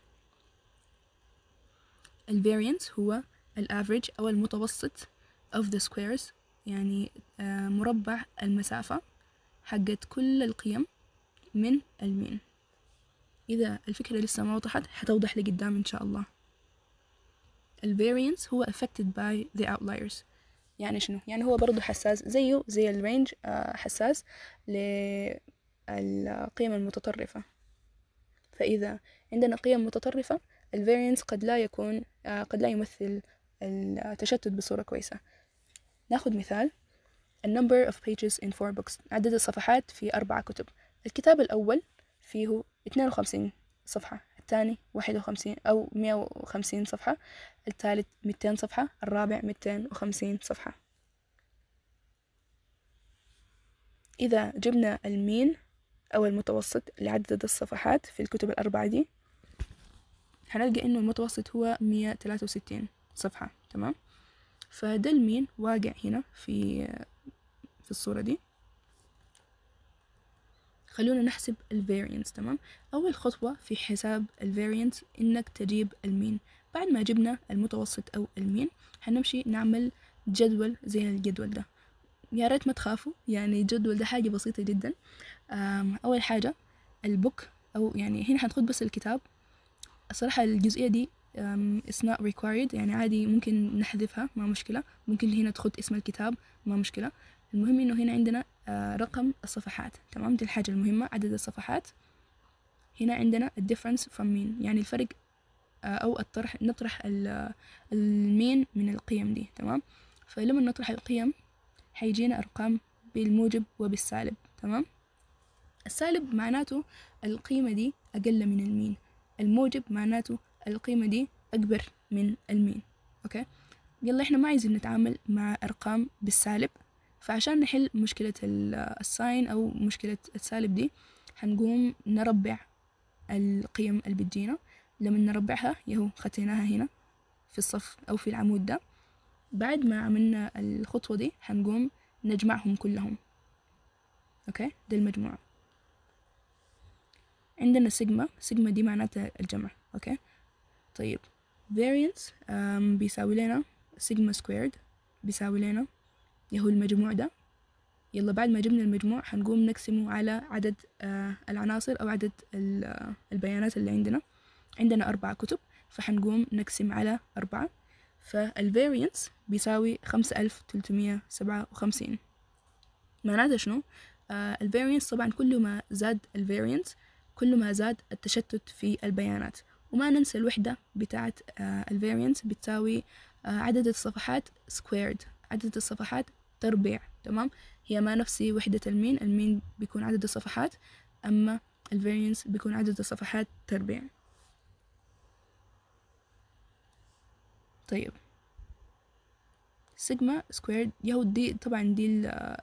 الفيرينس هو الافريج او المتوسط of the squares يعني آه، مربع المسافة حقت كل القيم من المين إذا الفكرة لسه ما وضحت حتوضح لقدام إن شاء الله ال variance هو affected by the outliers يعني شنو؟ يعني هو برضو حساس زيه زي ال range آه، حساس للقيم المتطرفة فإذا عندنا قيم متطرفة ال variance قد لا يكون آه، قد لا يمثل التشتت بصورة كويسة ناخد مثال A number of pages in four books عدد الصفحات في أربع كتب الكتاب الأول فيه 52 صفحة الثاني 51 أو 150 صفحة الثالث 200 صفحة الرابع 250 صفحة إذا جبنا المين أو المتوسط لعدد الصفحات في الكتب الأربعة دي هنلقى إنه المتوسط هو 163 صفحة تمام فده المين واقع هنا في في الصورة دي خلونا نحسب الفارينس تمام أول خطوة في حساب الفارينس إنك تجيب المين بعد ما جبنا المتوسط أو المين هنمشي نعمل جدول زي الجدول ده يا ريت ما تخافوا يعني الجدول ده حاجة بسيطة جدا أول حاجة البوك أو يعني هنا هناخد بس الكتاب الصراحة الجزئية دي it's not required يعني عادي ممكن نحذفها ما مشكلة ممكن هنا تخط اسم الكتاب ما مشكلة المهم انه هنا عندنا آه، رقم الصفحات تمام دي الحاجة المهمة عدد الصفحات هنا عندنا difference from mean يعني الفرق آه، او الطرح نطرح آه، المين من القيم دي تمام فلما نطرح القيم حيجينا ارقام بالموجب وبالسالب تمام السالب معناته القيمة دي أقل من المين الموجب معناته القيمة دي أكبر من المين أوكي يلا إحنا ما عايزين نتعامل مع أرقام بالسالب فعشان نحل مشكلة آه، الساين أو مشكلة السالب دي هنقوم نربع القيم اللي بتجينا لما نربعها يهو خطيناها هنا في الصف أو في العمود ده بعد ما عملنا الخطوة دي هنقوم نجمعهم كلهم أوكي ده المجموعة عندنا سيجما سيجما دي معناتها الجمع أوكي طيب variance بيساوي لنا سيجما سكويرد بيساوي لنا يهو المجموع ده يلا بعد ما جبنا المجموع حنقوم نقسمه على عدد آه، العناصر أو عدد آه، البيانات اللي عندنا عندنا أربعة كتب فحنقوم نقسم على أربعة فالفارينس بيساوي خمسة ألف تلتمية سبعة وخمسين معناته شنو؟ آه الفارينس طبعا كل ما زاد الفارينس كل ما زاد التشتت في البيانات وما ننسى الوحدة بتاعة آه، الفيرينس بتساوي آه، عدد الصفحات سكويرد عدد الصفحات تربيع تمام هي ما نفس وحدة المين المين بيكون عدد الصفحات أما الفيرينس بيكون عدد الصفحات تربيع طيب سيجما سكويرد يهو دي طبعا دي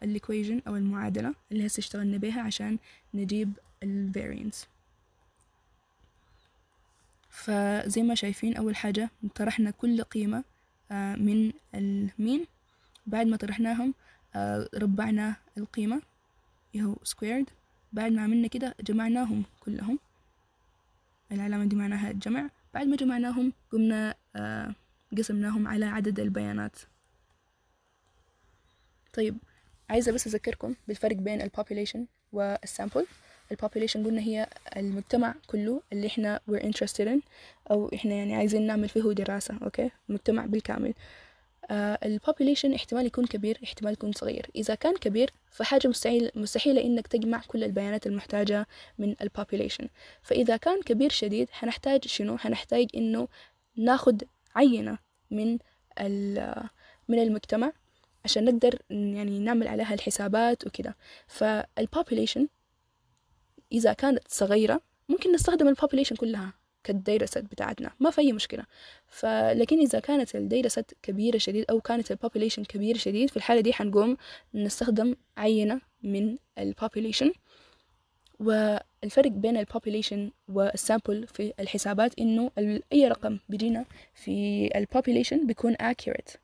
الإيكويجن آه، أو المعادلة اللي هسه اشتغلنا بيها عشان نجيب variance فزي ما شايفين أول حاجة طرحنا كل قيمة آه، من المين بعد ما طرحناهم آه، ربعنا القيمة يهو سكويرد بعد ما عملنا كده جمعناهم كلهم العلامة دي معناها الجمع بعد ما جمعناهم قمنا آه، قسمناهم على عدد البيانات طيب عايزة بس أذكركم بالفرق بين ال population sample population قلنا هي المجتمع كله اللي احنا we're interested in او احنا يعني عايزين نعمل فيه دراسة اوكي المجتمع بالكامل آه population احتمال يكون كبير احتمال يكون صغير اذا كان كبير فحاجة مستحيل مستحيلة انك تجمع كل البيانات المحتاجة من population فاذا كان كبير شديد هنحتاج شنو هنحتاج انه ناخد عينة من من المجتمع عشان نقدر يعني نعمل عليها الحسابات وكده فالبوبوليشن إذا كانت صغيرة ممكن نستخدم population كلها كالداتا ست بتاعتنا ما في أي مشكلة فلكن إذا كانت الداتا ست كبيرة شديد أو كانت population كبيرة شديد في الحالة دي حنقوم نستخدم عينة من population والفرق بين البوبوليشن والسامبل في الحسابات إنه أي رقم بيجينا في population بيكون accurate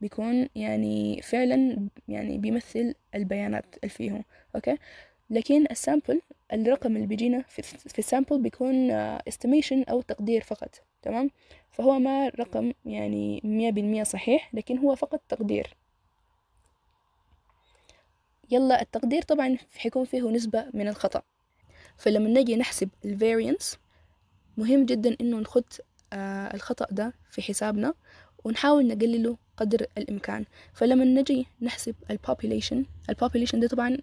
بيكون يعني فعلا يعني بيمثل البيانات اللي فيه أوكي لكن السامبل الرقم اللي بيجينا في السامبل بيكون استيميشن آه، أو تقدير فقط تمام فهو ما رقم يعني مية بالمية صحيح لكن هو فقط تقدير يلا التقدير طبعا حيكون فيه نسبة من الخطأ فلما نجي نحسب الفارينس مهم جدا انه نخد آه، الخطأ ده في حسابنا ونحاول نقلله قدر الإمكان فلما نجي نحسب البوبيليشن البوبيليشن ده طبعا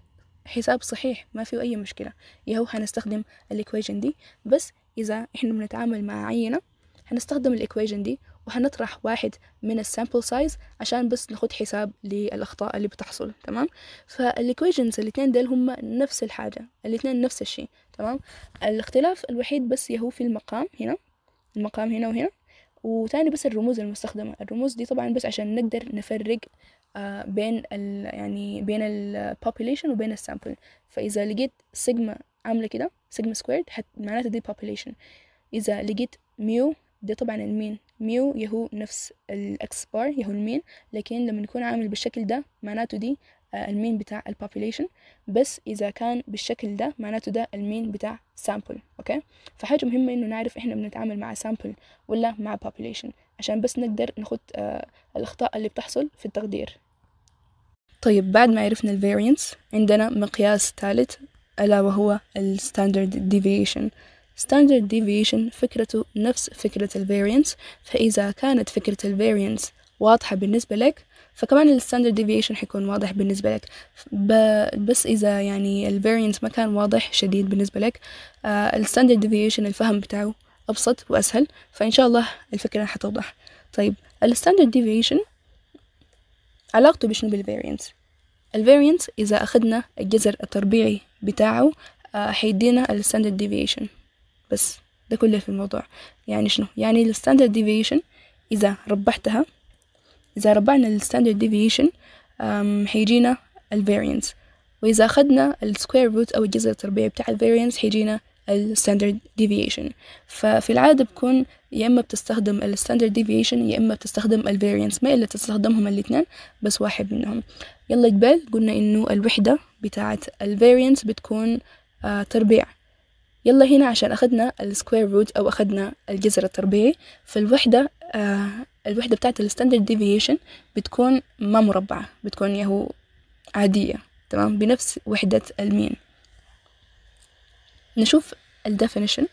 حساب صحيح ما فيه أي مشكلة يهو هنستخدم الإكويجن دي بس إذا إحنا بنتعامل مع عينة هنستخدم الإكويجن دي وهنطرح واحد من السامبل سايز عشان بس ناخد حساب للأخطاء اللي بتحصل تمام فالإكويجنز الاتنين دول هم نفس الحاجة الاتنين نفس الشيء تمام الاختلاف الوحيد بس يهو في المقام هنا المقام هنا وهنا وتاني بس الرموز المستخدمة الرموز دي طبعا بس عشان نقدر نفرق آه، بين ال يعني بين population وبين السامبل فاذا لقيت سيجما عامله كده سيجما سكويرد معناته دي population اذا لقيت ميو ده طبعا المين ميو يهو نفس الاكس بار يهو المين لكن لما يكون عامل بالشكل ده معناته دي آه، المين بتاع البوبوليشن بس اذا كان بالشكل ده معناته ده المين بتاع سامبل اوكي فحاجه مهمه انه نعرف احنا بنتعامل مع سامبل ولا مع population عشان بس نقدر نخط آه، الاخطاء اللي بتحصل في التقدير طيب بعد ما عرفنا variance عندنا مقياس ثالث ألا وهو الستاندرد ديفيشن ستاندرد ديفيشن فكرته نفس فكرة variance فإذا كانت فكرة variance واضحة بالنسبة لك فكمان الستاندرد ديفيشن حيكون واضح بالنسبة لك بس إذا يعني variance ما كان واضح شديد بالنسبة لك آه، الستاندرد ديفيشن الفهم بتاعه أبسط وأسهل فإن شاء الله الفكرة حتوضح طيب الستاندرد ديفيشن علاقته بشنو بالفاريانت الفاريانت إذا أخدنا الجذر التربيعي بتاعه آه، حيدينا الستاندرد ديفيشن بس ده كله في الموضوع يعني شنو يعني الستاندرد ديفيشن إذا ربحتها إذا ربعنا الستاندرد ديفيشن حيجينا الفاريانت وإذا أخدنا السكوير روت أو الجذر التربيعي بتاع الفاريانس حيجينا الستاندرد ديفيشن ففي العادة بكون يا إما بتستخدم الستاندرد ديفيشن يا إما بتستخدم الفيرينس ما إلا تستخدمهم الاتنين بس واحد منهم يلا جبال قلنا إنه الوحدة بتاعة الفيرينس بتكون آه تربيع يلا هنا عشان أخدنا السكوير روت أو أخدنا الجذر التربيعي فالوحدة آه الوحدة بتاعة الستاندرد ديفيشن بتكون ما مربعة بتكون ياهو عادية تمام بنفس وحدة المين نشوف الديفينيشن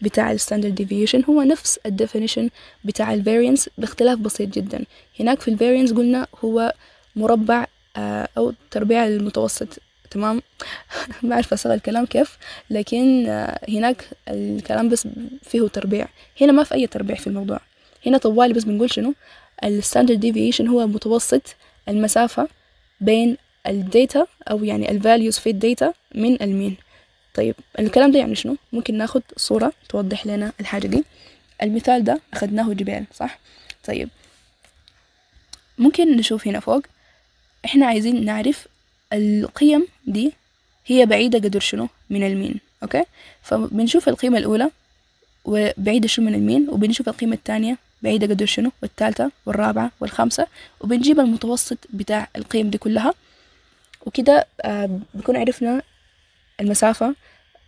بتاع الستاندرد ديفيشن هو نفس الديفينيشن بتاع الفارينس باختلاف بسيط جدا هناك في الفارينس قلنا هو مربع آه، او تربيع المتوسط تمام [laughs] ما اعرف اصغ الكلام كيف لكن آه، هناك الكلام بس فيه تربيع هنا ما في اي تربيع في الموضوع هنا طوالي بس بنقول شنو الستاندرد ديفيشن هو متوسط المسافة بين الداتا او يعني الفاليوز في الداتا من المين طيب الكلام ده يعني شنو ممكن ناخد صورة توضح لنا الحاجة دي المثال ده أخدناه جبال صح طيب ممكن نشوف هنا فوق إحنا عايزين نعرف القيم دي هي بعيدة قدر شنو من المين أوكي فبنشوف القيمة الأولى وبعيدة شنو من المين وبنشوف القيمة الثانية بعيدة قدر شنو والثالثة والرابعة والخامسة وبنجيب المتوسط بتاع القيم دي كلها وكده آه، بكون عرفنا المسافة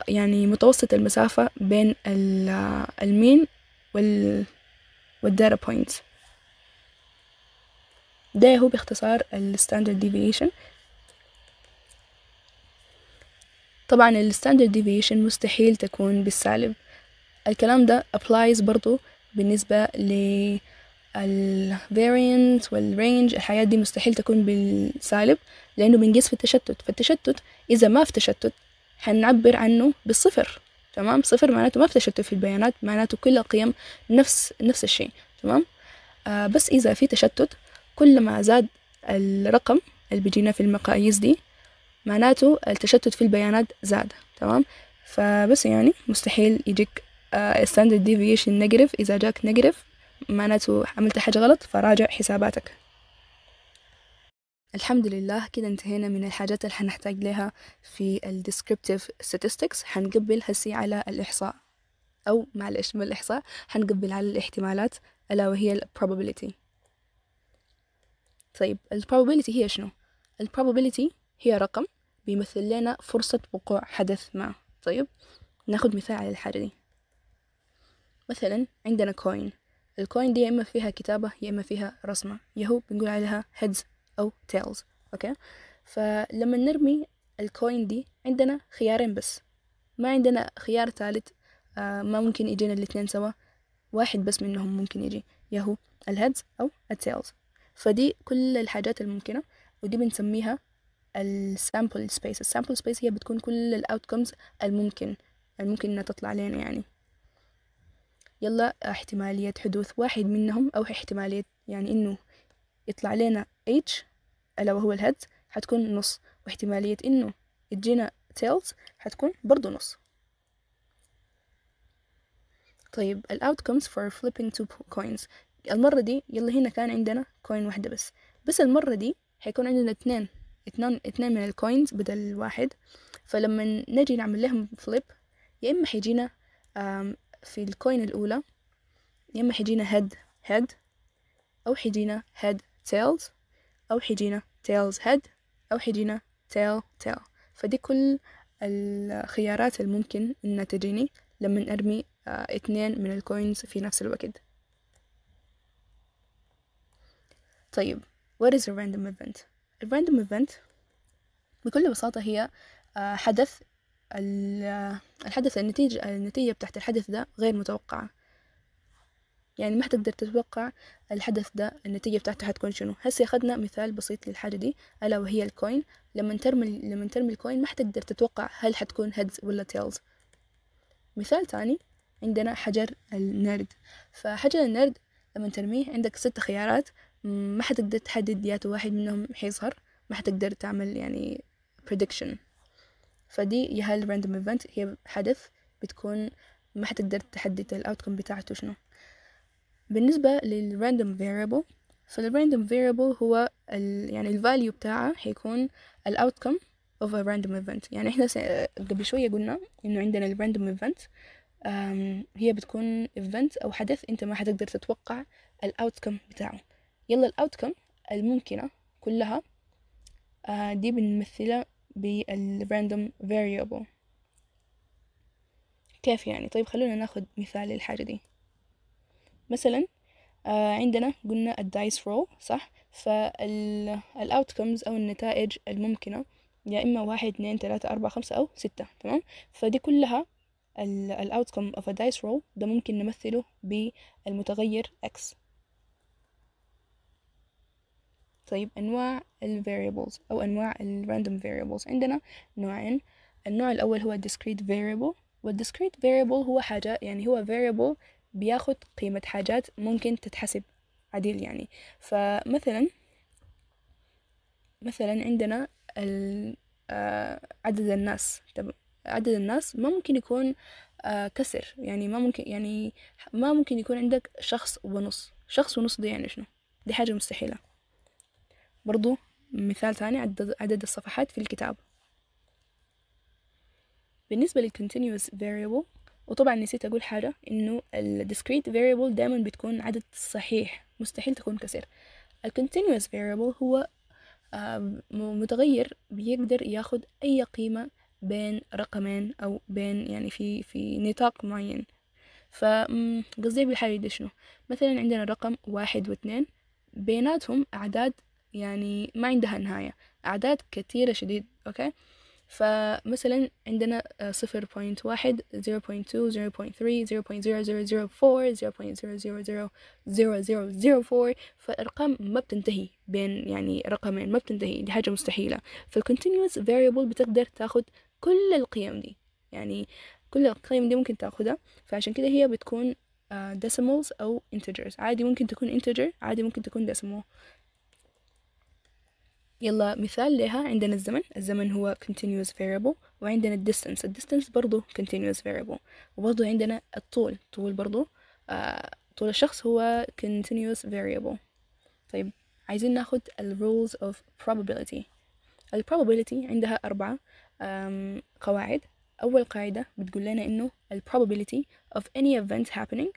يعني متوسط المسافة بين المين وال والداتا بوينت ده هو باختصار الستاندرد ديفيشن طبعا الستاندرد ديفيشن مستحيل تكون بالسالب الكلام ده applies برضو بالنسبة ل variance والرينج الحياة دي مستحيل تكون بالسالب لأنه بنقيس في التشتت فالتشتت إذا ما في تشتت حنعبر عنه بالصفر تمام صفر معناته ما في تشتت في البيانات معناته كل القيم نفس نفس الشيء تمام آه بس إذا في تشتت كل ما زاد الرقم اللي بيجينا في المقاييس دي معناته التشتت في البيانات زاد تمام فبس يعني مستحيل يجيك ستاندرد ديفيشن نيجاتيف إذا جاك نيجاتيف معناته عملت حاجة غلط فراجع حساباتك الحمد لله كده انتهينا من الحاجات اللي هنحتاج لها في descriptive statistics هنقبل هسي على الإحصاء أو معلش بالإحصاء هنقبل على الاحتمالات ألا وهي ال probability طيب ال probability هي شنو؟ ال probability هي رقم بيمثل لنا فرصة وقوع حدث ما طيب ناخد مثال على الحاجة دي مثلا عندنا كوين الكوين دي يا إما فيها كتابة يا إما فيها رسمة يهو بنقول عليها heads أو تيلز أوكي فلما نرمي الكوين دي عندنا خيارين بس ما عندنا خيار ثالث آه ما ممكن يجينا الاثنين سوا واحد بس منهم ممكن يجي يا هو الهيدز أو التيلز فدي كل الحاجات الممكنة ودي بنسميها السامبل سبيس السامبل سبيس هي بتكون كل الاوتكمز الممكن الممكن انها تطلع لنا يعني يلا احتمالية حدوث واحد منهم او احتمالية يعني انه يطلع لنا H ألا وهو الهيد حتكون نص واحتمالية إنه تجينا تيلز حتكون برضو نص طيب ال outcomes for flipping two coins المرة دي يلا هنا كان عندنا كوين واحدة بس بس المرة دي حيكون عندنا اثنين اثنان اثنين من الكوينز بدل واحد فلما نجي نعمل لهم فليب يا إما حيجينا في الكوين الأولى يا إما حيجينا هيد هيد أو حيجينا هيد تيلز أو حيجينا tails head أو حيجينا tail tail فدي كل الخيارات الممكن إنها تجيني لما أرمي اثنين آه، من الكوينز في نفس الوقت طيب what is a random event a random event بكل بساطة هي آه، حدث آه، الحدث النتيجة النتيجة بتاعت الحدث ده غير متوقعة يعني ما حتقدر تتوقع الحدث ده النتيجة بتاعته حتكون شنو هسه أخذنا مثال بسيط للحاجة دي ألا وهي الكوين لما ترمي لما ترمي الكوين ما حتقدر تتوقع هل حتكون هيدز ولا تيلز مثال تاني عندنا حجر النرد فحجر النرد لما ترميه عندك ست خيارات ما حتقدر تحدد ياتو واحد منهم حيظهر ما حتقدر تعمل يعني prediction فدي يا هل random event هي حدث بتكون ما حتقدر تحدد الاوتكم بتاعته شنو بالنسبة للراندوم variable فالراندوم variable هو ال يعني الفاليو بتاعه هيكون outcome of a random event يعني احنا قبل شوية قلنا انه عندنا الراندوم event هي بتكون event او حدث انت ما حتقدر تتوقع outcome بتاعه يلا outcome الممكنة كلها آه، دي بنمثلها بالراندوم variable كيف يعني طيب خلونا ناخد مثال للحاجة دي مثلا آه عندنا قلنا الدايس رو صح فالاوتكمز او النتائج الممكنه يا يعني اما واحد اثنين ثلاثة أربعة خمسة أو ستة تمام فدي كلها الاوتكم اوف ا دايس رو ده ممكن نمثله بالمتغير x طيب انواع الفاريبلز او انواع الراندوم فاريبلز عندنا نوعين النوع الاول هو discrete variable والdiscrete variable هو حاجة يعني هو variable بياخد قيمة حاجات ممكن تتحسب عديل يعني فمثلا مثلا عندنا آه، عدد الناس عدد الناس ما ممكن يكون آه، كسر يعني ما ممكن يعني ما ممكن يكون عندك شخص ونص شخص ونص دي يعني شنو دي حاجة مستحيلة برضو مثال تاني عدد, عدد الصفحات في الكتاب بالنسبة لل continuous variable وطبعا نسيت اقول حاجه انه الديسكريت variable دايما بتكون عدد صحيح مستحيل تكون كثير الكونتينوس variable هو متغير بيقدر ياخد اي قيمه بين رقمين او بين يعني في في نطاق معين فقصدي بالحاجة دي شنو مثلا عندنا رقم واحد واثنين بيناتهم أعداد يعني ما عندها نهاية أعداد كتيرة شديد أوكي فمثلا عندنا آه، صفر بوينت واحد زيرو بوينت تو زيرو بوينت ثري زيرو بوينت زيرو زيرو زيرو فور زيرو بوينت زيرو زيرو زيرو زيرو زيرو زيرو فور فالأرقام ما بتنتهي بين يعني رقمين ما بتنتهي دي حاجة مستحيلة فالكونتينيوس فاريبل بتقدر تاخد كل القيم دي يعني كل القيم دي ممكن تاخدها فعشان كده هي بتكون آه، decimals أو integers عادي ممكن تكون integer عادي ممكن تكون decimal يلا مثال لها عندنا الزمن الزمن هو continuous variable وعندنا الديستنس الديستنس برضو continuous variable وبرضو عندنا الطول طول برضو آه طول الشخص هو continuous variable طيب عايزين ناخد ال rules of probability ال probability عندها أربعة قواعد أول قاعدة بتقول لنا إنه ال probability of any event happening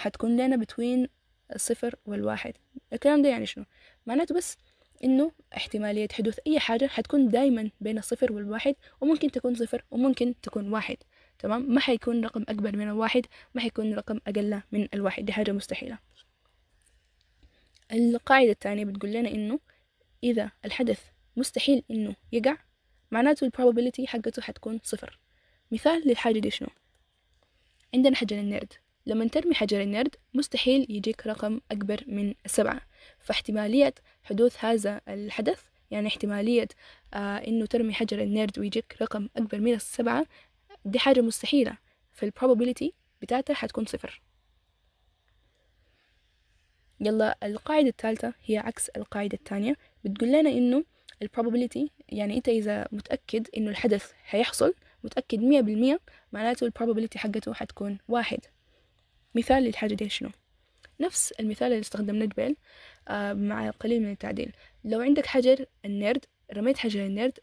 حتكون لنا between الصفر والواحد الكلام ده يعني شنو معناته بس انه احتمالية حدوث اي حاجة حتكون دايما بين الصفر والواحد وممكن تكون صفر وممكن تكون واحد تمام ما حيكون رقم اكبر من الواحد ما حيكون رقم اقل من الواحد دي حاجة مستحيلة القاعدة الثانية بتقول لنا انه اذا الحدث مستحيل انه يقع معناته probability حقته حتكون صفر مثال للحاجة دي شنو عندنا حجر النرد لما ترمي حجر النرد مستحيل يجيك رقم أكبر من السبعة فاحتمالية حدوث هذا الحدث يعني احتمالية آه إنه ترمي حجر النيرد ويجيك رقم أكبر من السبعة دي حاجة مستحيلة probability بتاعتها حتكون صفر يلا القاعدة الثالثة هي عكس القاعدة الثانية بتقول لنا إنه probability يعني أنت إذا متأكد إنه الحدث هيحصل متأكد مية بالمية معناته probability حقته حتكون واحد مثال للحاجة دي شنو؟ نفس المثال اللي استخدمناه قبل آه، مع قليل من التعديل لو عندك حجر النيرد رميت حجر النيرد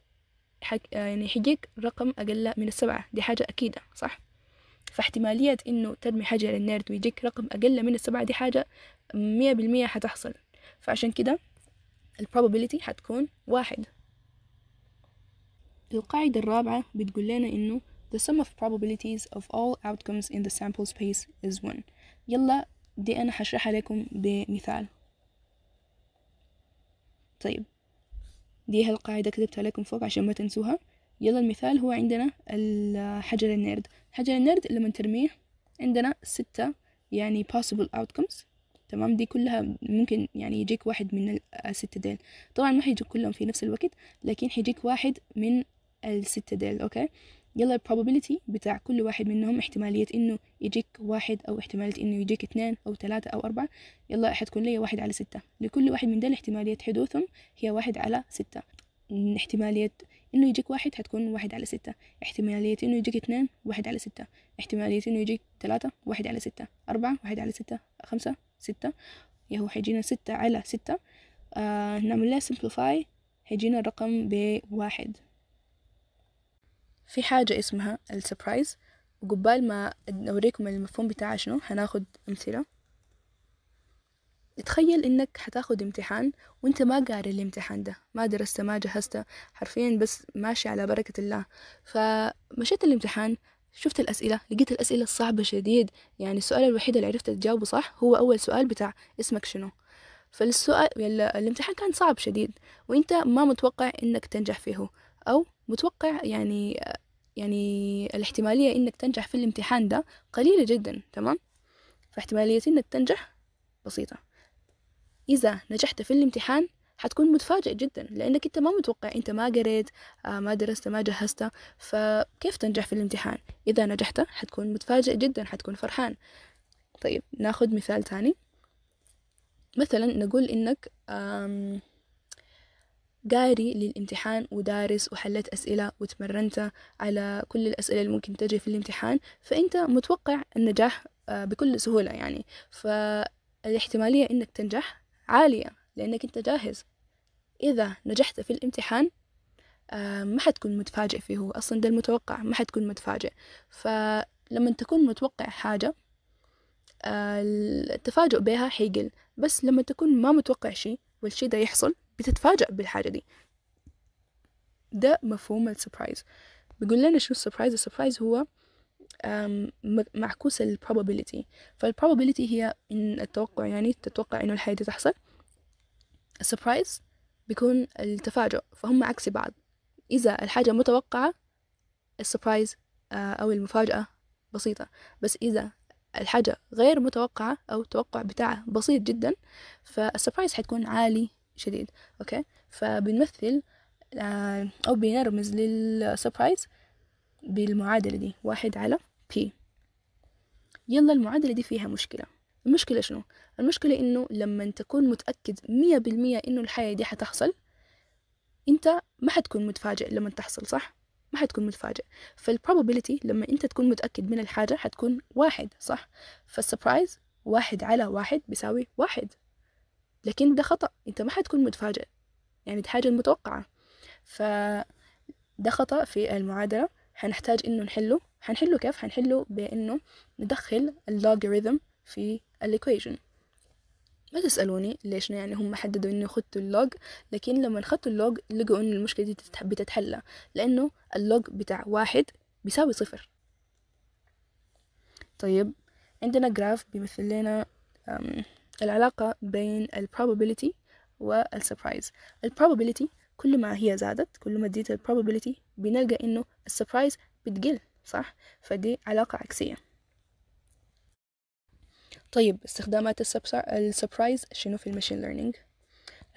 آه، يعني حقيق رقم أقل من السبعة دي حاجة أكيدة صح فاحتمالية إنه ترمي حجر النيرد ويجيك رقم أقل من السبعة دي حاجة مية بالمية حتحصل فعشان كده probability حتكون واحد القاعدة الرابعة بتقول لنا إنه the sum of probabilities of all outcomes in the sample space is one يلا دي أنا هشرحها لكم بمثال طيب دي هالقاعدة كتبتها لكم فوق عشان ما تنسوها يلا المثال هو عندنا الحجر النيرد حجر النيرد لما ترميه عندنا ستة يعني possible outcomes تمام دي كلها ممكن يعني يجيك واحد من الستة ديل طبعا ما حيجيك كلهم في نفس الوقت لكن حيجيك واحد من الستة ديل أوكي يلا probability بتاع كل واحد منهم احتمالية انه يجيك واحد او احتمالية انه يجيك اثنين او ثلاثة او اربعة يلا حتكون لي واحد على ستة لكل واحد من دول احتمالية حدوثهم هي واحد على ستة احتمالية انه يجيك واحد حتكون واحد على ستة احتمالية انه يجيك اثنين واحد على ستة احتمالية انه يجيك ثلاثة واحد على ستة أربعة واحد على ستة خمسة ستة يهو حيجينا ستة على ستة آه نعمل لها simplify حيجينا الرقم بواحد في حاجة اسمها السبرايز وقبال ما أوريكم المفهوم بتاعها شنو هناخد أمثلة تخيل إنك حتاخد امتحان وإنت ما قاري الامتحان ده ما درست ما جهزته حرفيا بس ماشي على بركة الله فمشيت الامتحان شفت الأسئلة لقيت الأسئلة صعبة شديد يعني السؤال الوحيد اللي عرفت تجاوبه صح هو أول سؤال بتاع اسمك شنو فالسؤال الامتحان كان صعب شديد وانت ما متوقع انك تنجح فيه أو متوقع يعني يعني الاحتمالية إنك تنجح في الامتحان ده قليلة جدا تمام فاحتمالية إنك تنجح بسيطة إذا نجحت في الامتحان حتكون متفاجئ جدا لأنك أنت ما متوقع أنت ما قريت آه، ما درست ما جهزت فكيف تنجح في الامتحان إذا نجحت حتكون متفاجئ جدا حتكون فرحان طيب ناخد مثال تاني مثلا نقول إنك قاري للامتحان ودارس وحلت أسئلة وتمرنت على كل الأسئلة اللي ممكن تجي في الامتحان فأنت متوقع النجاح آه، بكل سهولة يعني فالاحتمالية إنك تنجح عالية لأنك أنت جاهز إذا نجحت في الامتحان آه، ما حتكون متفاجئ فيه هو أصلا ده المتوقع ما حتكون متفاجئ فلما تكون متوقع حاجة آه، التفاجؤ بها حيقل بس لما تكون ما متوقع شيء والشي ده يحصل بتتفاجأ بالحاجة دي ده مفهوم السربرايز بيقول لنا شو السربرايز السربرايز هو معكوس ال probability هي إن التوقع يعني تتوقع إنه الحاجة دي تحصل السربرايز بيكون التفاجؤ فهم عكس بعض إذا الحاجة متوقعة السربرايز آه، أو المفاجأة بسيطة بس إذا الحاجة غير متوقعة أو التوقع بتاعها بسيط جدا فالسربرايز حتكون عالي شديد أوكي فبنمثل آه، أو بنرمز للسبرايز بالمعادلة دي واحد على بي يلا المعادلة دي فيها مشكلة المشكلة شنو؟ المشكلة إنه لما تكون متأكد مية بالمية إنه الحاجة دي حتحصل أنت ما حتكون متفاجئ لما تحصل صح؟ ما حتكون متفاجئ فالبروبابيلتي لما أنت تكون متأكد من الحاجة حتكون واحد صح؟ فالسبرايز واحد على واحد بيساوي واحد لكن ده خطأ أنت ما حتكون متفاجئ يعني دي حاجة متوقعة ف ده خطأ في المعادلة هنحتاج إنه نحله هنحله كيف؟ هنحله بإنه ندخل اللوغاريثم في الإيكويشن ما تسألوني ليش يعني هم حددوا إنه خدتوا اللوج لكن لما خدتوا اللوج لقوا إنه المشكلة دي بتتحلى لأنه اللوج بتاع واحد بيساوي صفر طيب عندنا جراف بيمثل لنا العلاقة بين ال probability وال surprise ال probability كل ما هي زادت كل ما اديت ال probability بنلقى إنه surprise بتقل صح فدي علاقة عكسية طيب استخدامات surprise شنو في learning ليرنينج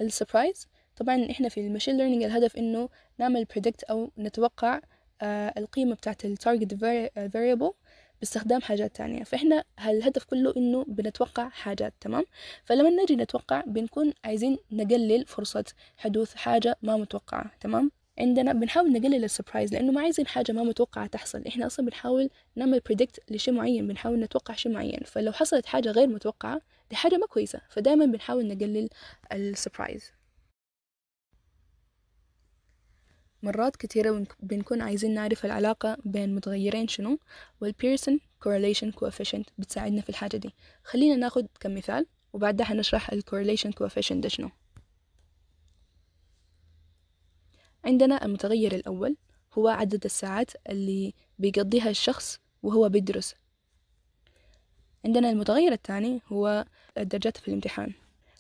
surprise طبعا احنا في machine ليرنينج الهدف انه نعمل predict او نتوقع آه القيمه بتاعت التارجت variable باستخدام حاجات تانية فإحنا الهدف كله إنه بنتوقع حاجات تمام فلما نجي نتوقع بنكون عايزين نقلل فرصة حدوث حاجة ما متوقعة تمام عندنا بنحاول نقلل السربرايز لانه ما عايزين حاجه ما متوقعه تحصل احنا اصلا بنحاول نعمل بريدكت لشيء معين بنحاول نتوقع شيء معين فلو حصلت حاجه غير متوقعه دي حاجه ما كويسه فدايما بنحاول نقلل السربرايز مرات كتيرة بنكون عايزين نعرف العلاقة بين متغيرين شنو والبيرسون correlation coefficient بتساعدنا في الحاجة دي خلينا ناخد كم مثال وبعدها حنشرح ال correlation coefficient ده شنو عندنا المتغير الأول هو عدد الساعات اللي بيقضيها الشخص وهو بيدرس عندنا المتغير الثاني هو الدرجات في الامتحان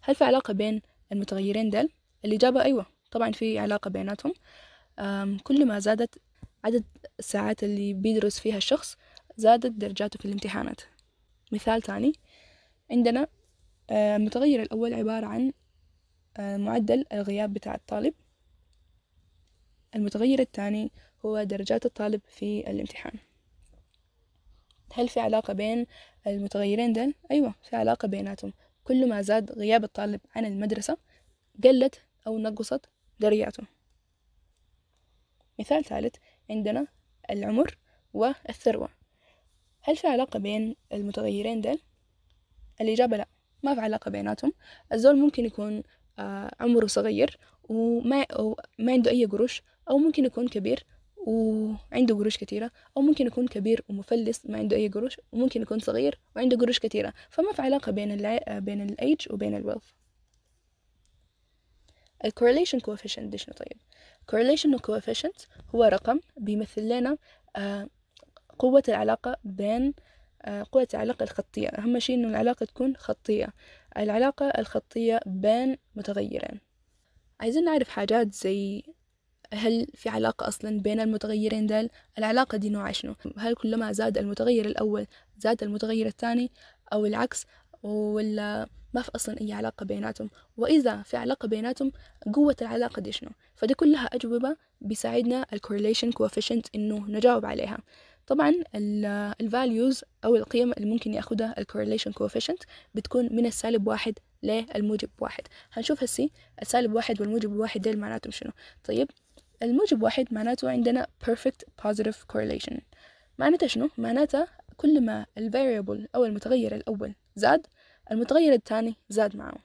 هل في علاقة بين المتغيرين دول؟ الإجابة أيوة طبعا في علاقة بيناتهم كل ما زادت عدد الساعات اللي بيدرس فيها الشخص زادت درجاته في الامتحانات مثال تاني عندنا المتغير الأول عبارة عن معدل الغياب بتاع الطالب المتغير الثاني هو درجات الطالب في الامتحان هل في علاقة بين المتغيرين دل؟ أيوة في علاقة بيناتهم كل ما زاد غياب الطالب عن المدرسة قلت أو نقصت درجاته مثال ثالث عندنا العمر والثروة هل في علاقة بين المتغيرين دل؟ الإجابة لا ما في علاقة بيناتهم الزول ممكن يكون آه، عمره صغير وما, ما عنده أي قروش أو ممكن يكون كبير وعنده قروش كثيرة أو ممكن يكون كبير ومفلس ما عنده أي قروش وممكن يكون صغير وعنده قروش كثيرة فما في علاقة بين الـ آه، بين الأيج وبين الويلث الـ correlation coefficient طيب correlation coefficient هو رقم بيمثل لنا آه، قوة العلاقة بين آه، قوة العلاقة الخطية أهم شيء إنه العلاقة تكون خطية العلاقة الخطية بين متغيرين عايزين نعرف حاجات زي هل في علاقة أصلا بين المتغيرين دال العلاقة دي نوعها شنو هل كلما زاد المتغير الأول زاد المتغير الثاني أو العكس ولا ما في أصلا أي علاقة بيناتهم وإذا في علاقة بيناتهم قوة العلاقة دي شنو فدي كلها أجوبة بيساعدنا الكورليشن كوفيشنت إنه نجاوب عليها طبعا الفاليوز أو القيم اللي ممكن ياخدها الكورليشن كوفيشنت بتكون من السالب واحد للموجب واحد هنشوف هسي السالب واحد والموجب واحد ديل معناتهم شنو طيب الموجب واحد معناته عندنا perfect positive correlation معناتها شنو؟ معناتها كل ما الفاريبل أو المتغير الأول زاد المتغير الثاني زاد معه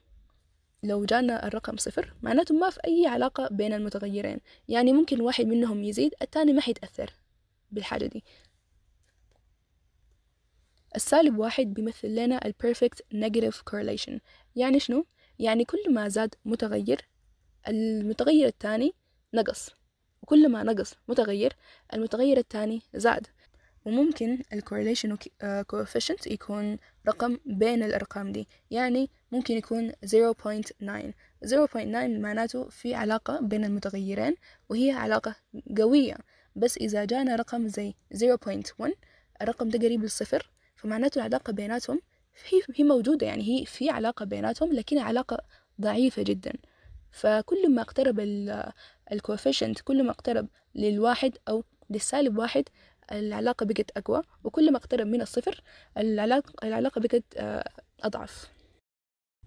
لو جانا الرقم صفر معناته ما في أي علاقة بين المتغيرين يعني ممكن واحد منهم يزيد الثاني ما حيتأثر بالحاجة دي السالب واحد بيمثل لنا ال perfect negative correlation يعني شنو؟ يعني كل ما زاد متغير المتغير الثاني نقص وكل ما نقص متغير المتغير الثاني زاد وممكن ال correlation آه، coefficient يكون رقم بين الأرقام دي يعني ممكن يكون 0.9 0.9 معناته في علاقة بين المتغيرين وهي علاقة قوية بس إذا جانا رقم زي 0.1 الرقم ده قريب للصفر فمعناته العلاقة بيناتهم هي هي موجودة يعني هي في علاقة بيناتهم لكن علاقة ضعيفة جدا فكل ما اقترب الكوفيشنت كل ما اقترب للواحد أو للسالب واحد العلاقة بقت أقوى وكل ما اقترب من الصفر العلاقة, بقت آه، أضعف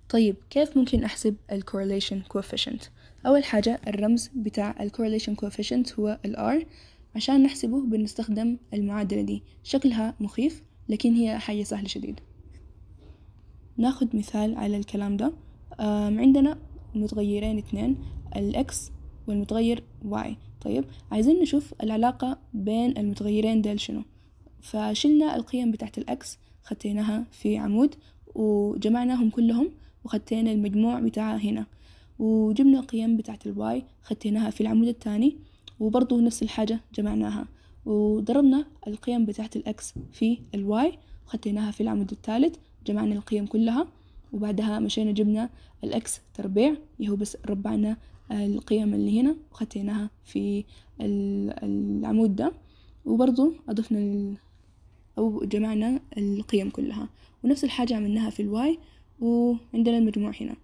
طيب كيف ممكن أحسب ال correlation coefficient؟ أول حاجة الرمز بتاع ال correlation coefficient هو ال R عشان نحسبه بنستخدم المعادلة دي شكلها مخيف لكن هي حاجة سهلة شديد ناخد مثال على الكلام ده عندنا متغيرين اثنين ال X والمتغير Y طيب عايزين نشوف العلاقة بين المتغيرين ديل شنو فشلنا القيم بتاعة الأكس خطيناها في عمود وجمعناهم كلهم وخطينا المجموع بتاعها هنا وجبنا القيم بتاعة الواي خطيناها في العمود الثاني وبرضو نفس الحاجة جمعناها وضربنا القيم بتاعة الأكس في الواي وخطيناها في العمود الثالث جمعنا القيم كلها وبعدها مشينا جبنا الأكس تربيع يهو بس ربعنا القيم اللي هنا وخطيناها في العمود ده وبرضو أضفنا أو جمعنا القيم كلها ونفس الحاجة عملناها في الواي وعندنا المجموع هنا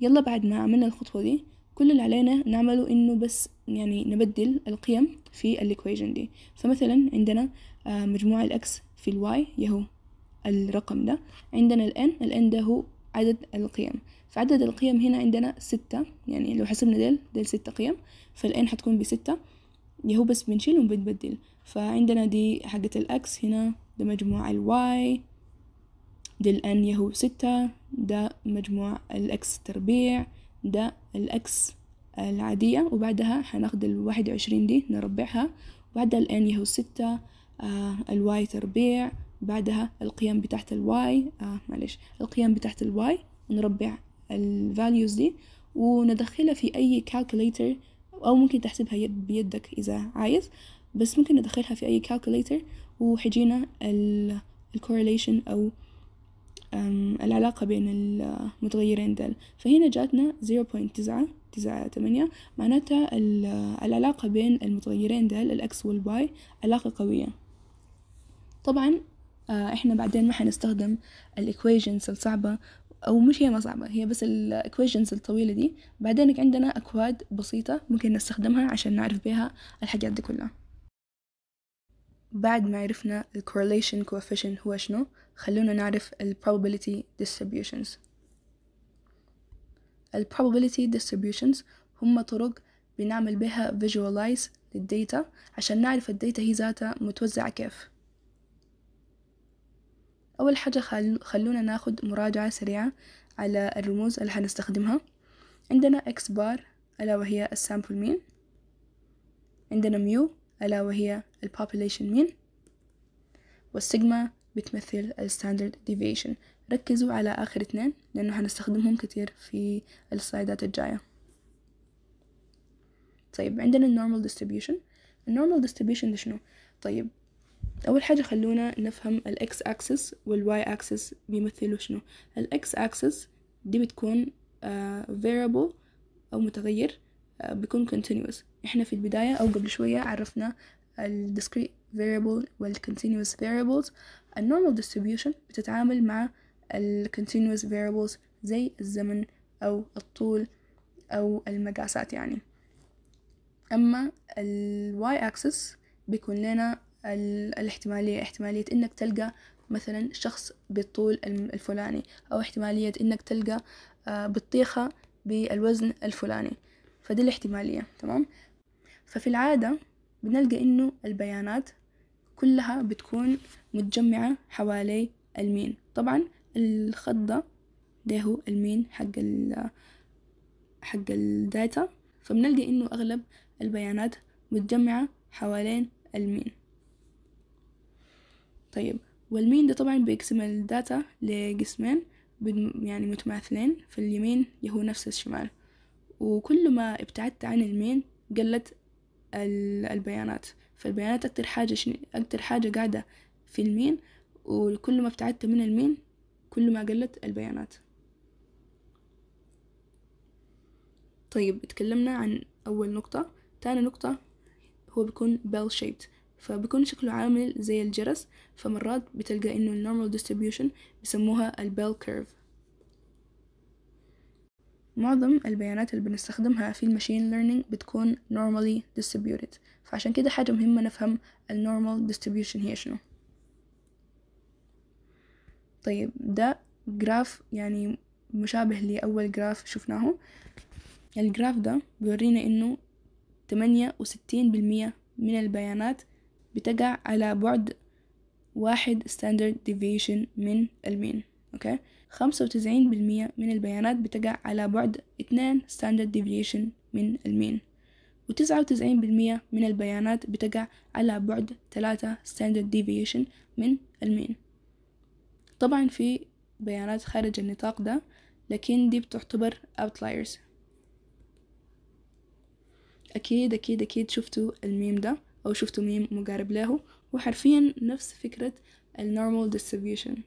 يلا بعد ما عملنا الخطوة دي كل اللي علينا نعمله إنه بس يعني نبدل القيم في الإكويجن دي فمثلا عندنا آه، مجموع الأكس في الواي يهو الرقم ده عندنا الان الان ده هو عدد القيم فعدد القيم هنا عندنا ستة يعني لو حسبنا ديل ديل ستة قيم فالان حتكون بستة هو بس بنشيل وبنبدل فعندنا دي حقة الأكس هنا ده مجموع الواي ديل الان يهو ستة ده مجموع الأكس تربيع ده الأكس العادية وبعدها حناخد الواحد وعشرين دي نربعها وبعدها الان يهو ستة آه الواي تربيع بعدها القيم بتاعت الواي آه معلش القيم بتاعت الواي نربع الفاليوز دي وندخلها في أي calculator أو ممكن تحسبها بيدك إذا عايز بس ممكن ندخلها في أي calculator وحجينا ال correlation أو العلاقة بين المتغيرين دل فهنا جاتنا 0.998 معناتها العلاقة بين المتغيرين دل الأكس Y علاقة قوية طبعا آه، احنا بعدين ما حنستخدم الايكويشنز الصعبة أو مش هي مصعبة هي بس الإكويشنز الطويلة دي بعدينك عندنا أكواد بسيطة ممكن نستخدمها عشان نعرف بها الحاجات دي كلها بعد ما عرفنا ال correlation coefficient هو شنو خلونا نعرف ال probability distributions ال probability distributions هم طرق بنعمل بها visualize للديتا عشان نعرف الديتا هي ذاتها متوزعة كيف أول حاجة خلونا ناخد مراجعة سريعة على الرموز اللي هنستخدمها عندنا x بار ألا وهي السامبل مين عندنا ميو ألا وهي البوبوليشن مين والسيجما بتمثل الستاندرد ديفيشن ركزوا على آخر اتنين لأنه هنستخدمهم كتير في السلايدات الجاية طيب عندنا النورمال ديستريبيوشن النورمال ديستريبيوشن ده شنو؟ طيب أول حاجة خلونا نفهم x axis وال y axis بيمثلوا شنو x axis دي بتكون آه، variable أو متغير آه، بيكون continuous إحنا في البداية أو قبل شوية عرفنا ال discrete variable وال continuous variables ال normal distribution بتتعامل مع ال continuous variables زي الزمن أو الطول أو المقاسات يعني أما ال y axis بيكون لنا الاحتمالية احتمالية إنك تلقى مثلا شخص بالطول الفلاني أو احتمالية إنك تلقى آه، بطيخة بالوزن الفلاني فدي الاحتمالية تمام ففي العادة بنلقى إنه البيانات كلها بتكون متجمعة حوالي المين طبعا الخط ده ده هو المين حق ال حق الداتا فبنلقى إنه أغلب البيانات متجمعة حوالين المين طيب والمين ده طبعا بيقسم الداتا لجسمين يعني متماثلين فاليمين يهو نفس الشمال وكل ما ابتعدت عن المين قلت البيانات فالبيانات أكتر حاجة أكتر حاجة قاعدة في المين وكل ما ابتعدت من المين كل ما قلت البيانات طيب اتكلمنا عن أول نقطة تاني نقطة هو بيكون bell shaped فبيكون شكله عامل زي الجرس فمرات بتلقى انه النورمال ديستريبيوشن بيسموها البيل كيرف معظم البيانات اللي بنستخدمها في الماشين ليرنينج بتكون normally distributed فعشان كده حاجة مهمة نفهم النورمال ديستريبيوشن هي شنو طيب ده جراف يعني مشابه لأول جراف شفناه الجراف ده بيورينا إنه تمانية وستين بالمية من البيانات بتقع على بعد واحد ستاندرد ديفيشن من المين أوكي خمسة وتسعين بالمية من البيانات بتقع على بعد اتنين ستاندرد ديفيشن من المين وتسعة وتسعين بالمية من البيانات بتقع على بعد تلاتة ستاندرد ديفيشن من المين طبعا في بيانات خارج النطاق ده لكن دي بتعتبر outliers أكيد أكيد أكيد شفتوا الميم ده أو شفتوا ميم مقارب له وحرفيا نفس فكرة النورمال distribution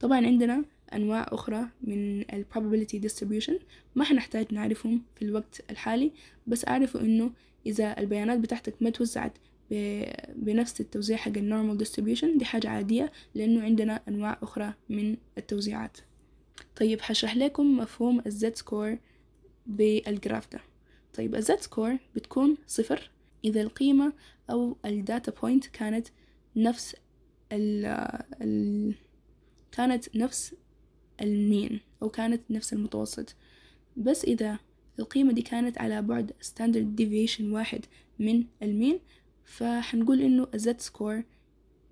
طبعا عندنا أنواع أخرى من ال probability distribution ما حنحتاج نعرفهم في الوقت الحالي بس أعرفوا إنه إذا البيانات بتاعتك ما توزعت بنفس التوزيع حق النورمال ديستريبيوشن دي حاجة عادية لأنه عندنا أنواع أخرى من التوزيعات طيب هشرح لكم مفهوم الزد سكور بالجراف ده طيب Z-score بتكون صفر إذا القيمة أو data point كانت نفس الـ, الـ كانت نفس المين أو كانت نفس المتوسط بس إذا القيمة دي كانت على بعد standard deviation واحد من المين فحنقول إنه Z-score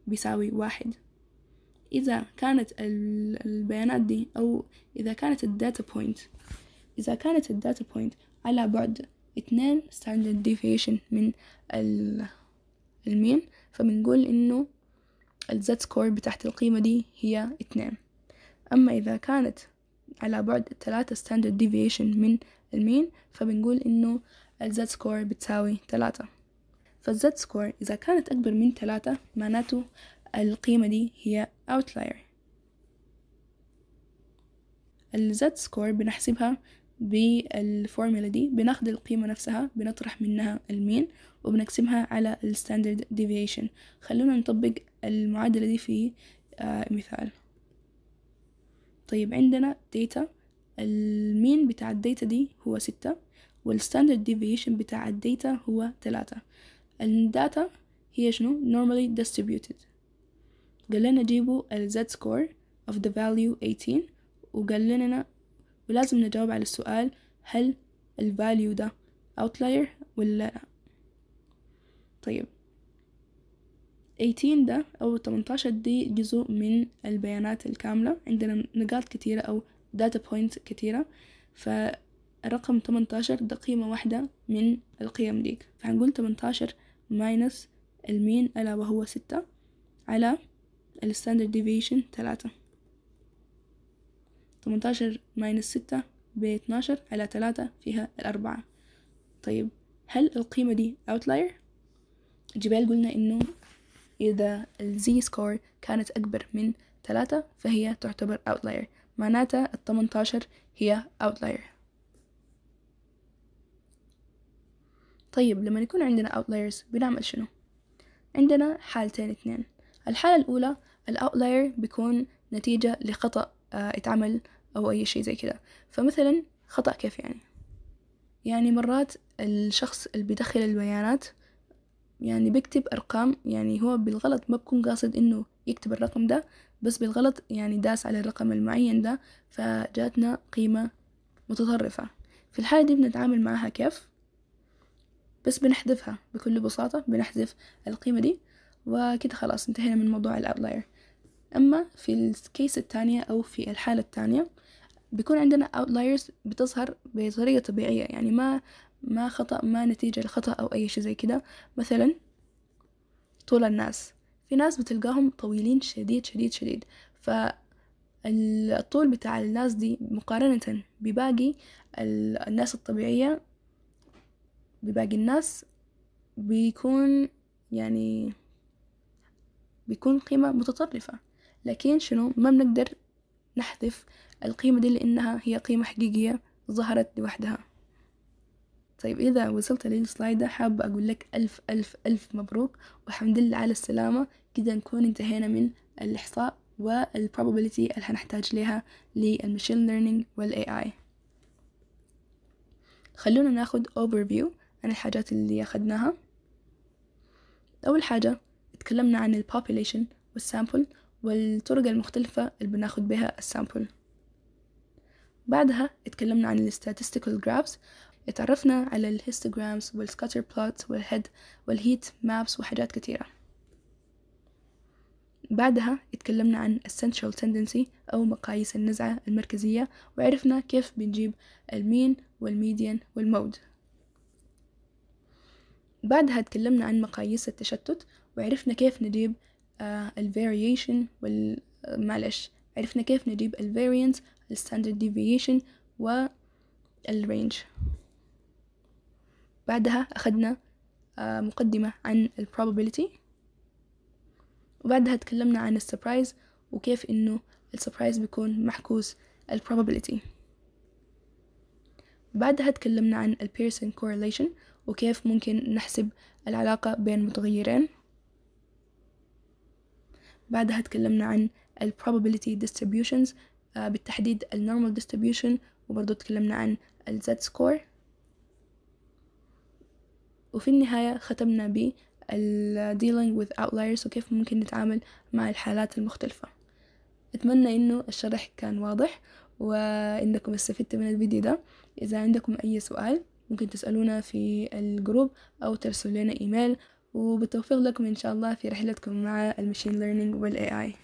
بيساوي واحد إذا كانت البيانات دي أو إذا كانت الداتا بوينت إذا كانت الداتا بوينت على بعد اتنين ستاندرد ديفيشن من المين فبنقول انه الزد سكور بتاعت القيمة دي هي اتنين أما إذا كانت على بعد تلاتة ستاندرد ديفيشن من المين فبنقول إنه الزد سكور بتساوي تلاتة فالزد سكور إذا كانت أكبر من تلاتة معناته القيمة دي هي outlier الزد سكور بنحسبها بالفورمولا دي بناخد القيمة نفسها بنطرح منها المين وبنقسمها على الستاندرد ديفيشن خلونا نطبق المعادلة دي في آه، مثال طيب عندنا ديتا المين بتاع الديتا دي هو ستة والستاندرد ديفيشن بتاع الديتا هو تلاتة الداتا هي شنو normally distributed قال لنا جيبوا الزد سكور اوف of the value 18 وقال لنا ولازم نجاوب على السؤال هل الفاليو ده outlier ولا لا طيب 18 ده أو 18 دي جزء من البيانات الكاملة عندنا نقاط كتيرة أو data points كتيرة فالرقم 18 ده قيمة واحدة من القيم ديك فهنقول 18 minus المين ألا وهو ستة على الستاندرد ديفيشن ثلاثة تمنتاشر ماينس ستة اتناشر على تلاتة فيها الأربعة طيب هل القيمة دي outlier؟ جبال قلنا إنه إذا ال z score كانت أكبر من تلاتة فهي تعتبر outlier معناتها التمنتاشر هي outlier طيب لما يكون عندنا outliers بنعمل شنو؟ عندنا حالتين اثنين الحالة الأولى الأوتلاير بيكون نتيجة لخطأ اتعمل آه، أو أي شيء زي كده فمثلا خطأ كيف يعني يعني مرات الشخص اللي بيدخل البيانات يعني بيكتب أرقام يعني هو بالغلط ما بكون قاصد إنه يكتب الرقم ده بس بالغلط يعني داس على الرقم المعين ده فجاتنا قيمة متطرفة في الحالة دي بنتعامل معها كيف بس بنحذفها بكل بساطة بنحذف القيمة دي وكده خلاص انتهينا من موضوع الأوتلاير أما في الكيس الثانية أو في الحالة الثانية بيكون عندنا outliers بتظهر بطريقة طبيعية يعني ما ما خطأ ما نتيجة لخطأ أو أي شيء زي كده مثلا طول الناس في ناس بتلقاهم طويلين شديد شديد شديد فالطول بتاع الناس دي مقارنة بباقي الناس الطبيعية بباقي الناس بيكون يعني بيكون قيمة متطرفة لكن شنو ما بنقدر نحذف القيمة دي لأنها هي قيمة حقيقية ظهرت لوحدها طيب إذا وصلت للسلايدة حابة أقول لك ألف ألف ألف مبروك والحمد لله على السلامة كده نكون انتهينا من الإحصاء والبروبابيلتي اللي هنحتاج لها للماشين ليرنينج والاي اي خلونا ناخد اوفر فيو عن الحاجات اللي اخدناها اول حاجه اتكلمنا عن البوبوليشن والسامبل والطرق المختلفة اللي بناخد بها السامبل بعدها اتكلمنا عن الستاتيستيكال statistical graphs اتعرفنا على الهيستوغرامز histograms وال scatter plots مابس maps وحاجات كتيرة بعدها اتكلمنا عن essential tendency أو مقاييس النزعة المركزية وعرفنا كيف بنجيب المين والميديان والمود بعدها اتكلمنا عن مقاييس التشتت وعرفنا كيف نجيب آه، الفاريشن وال معلش عرفنا كيف نجيب الفاريانس الستاندرد ديفيشن والرينج بعدها أخذنا آه، مقدمة عن probability وبعدها تكلمنا عن السبرايز وكيف إنه السبرايز بيكون محكوس probability بعدها تكلمنا عن البيرسون correlation وكيف ممكن نحسب العلاقة بين متغيرين بعدها تكلمنا عن ال probability distributions آه، بالتحديد ال normal distribution وبرضه تكلمنا عن ال z score وفي النهاية ختمنا ب dealing with outliers وكيف ممكن نتعامل مع الحالات المختلفة أتمنى إنه الشرح كان واضح وإنكم استفدتوا من الفيديو ده إذا عندكم أي سؤال ممكن تسألونا في الجروب أو ترسلونا إيميل وبالتوفيق لكم إن شاء الله في رحلتكم مع المشين ليرنينج اي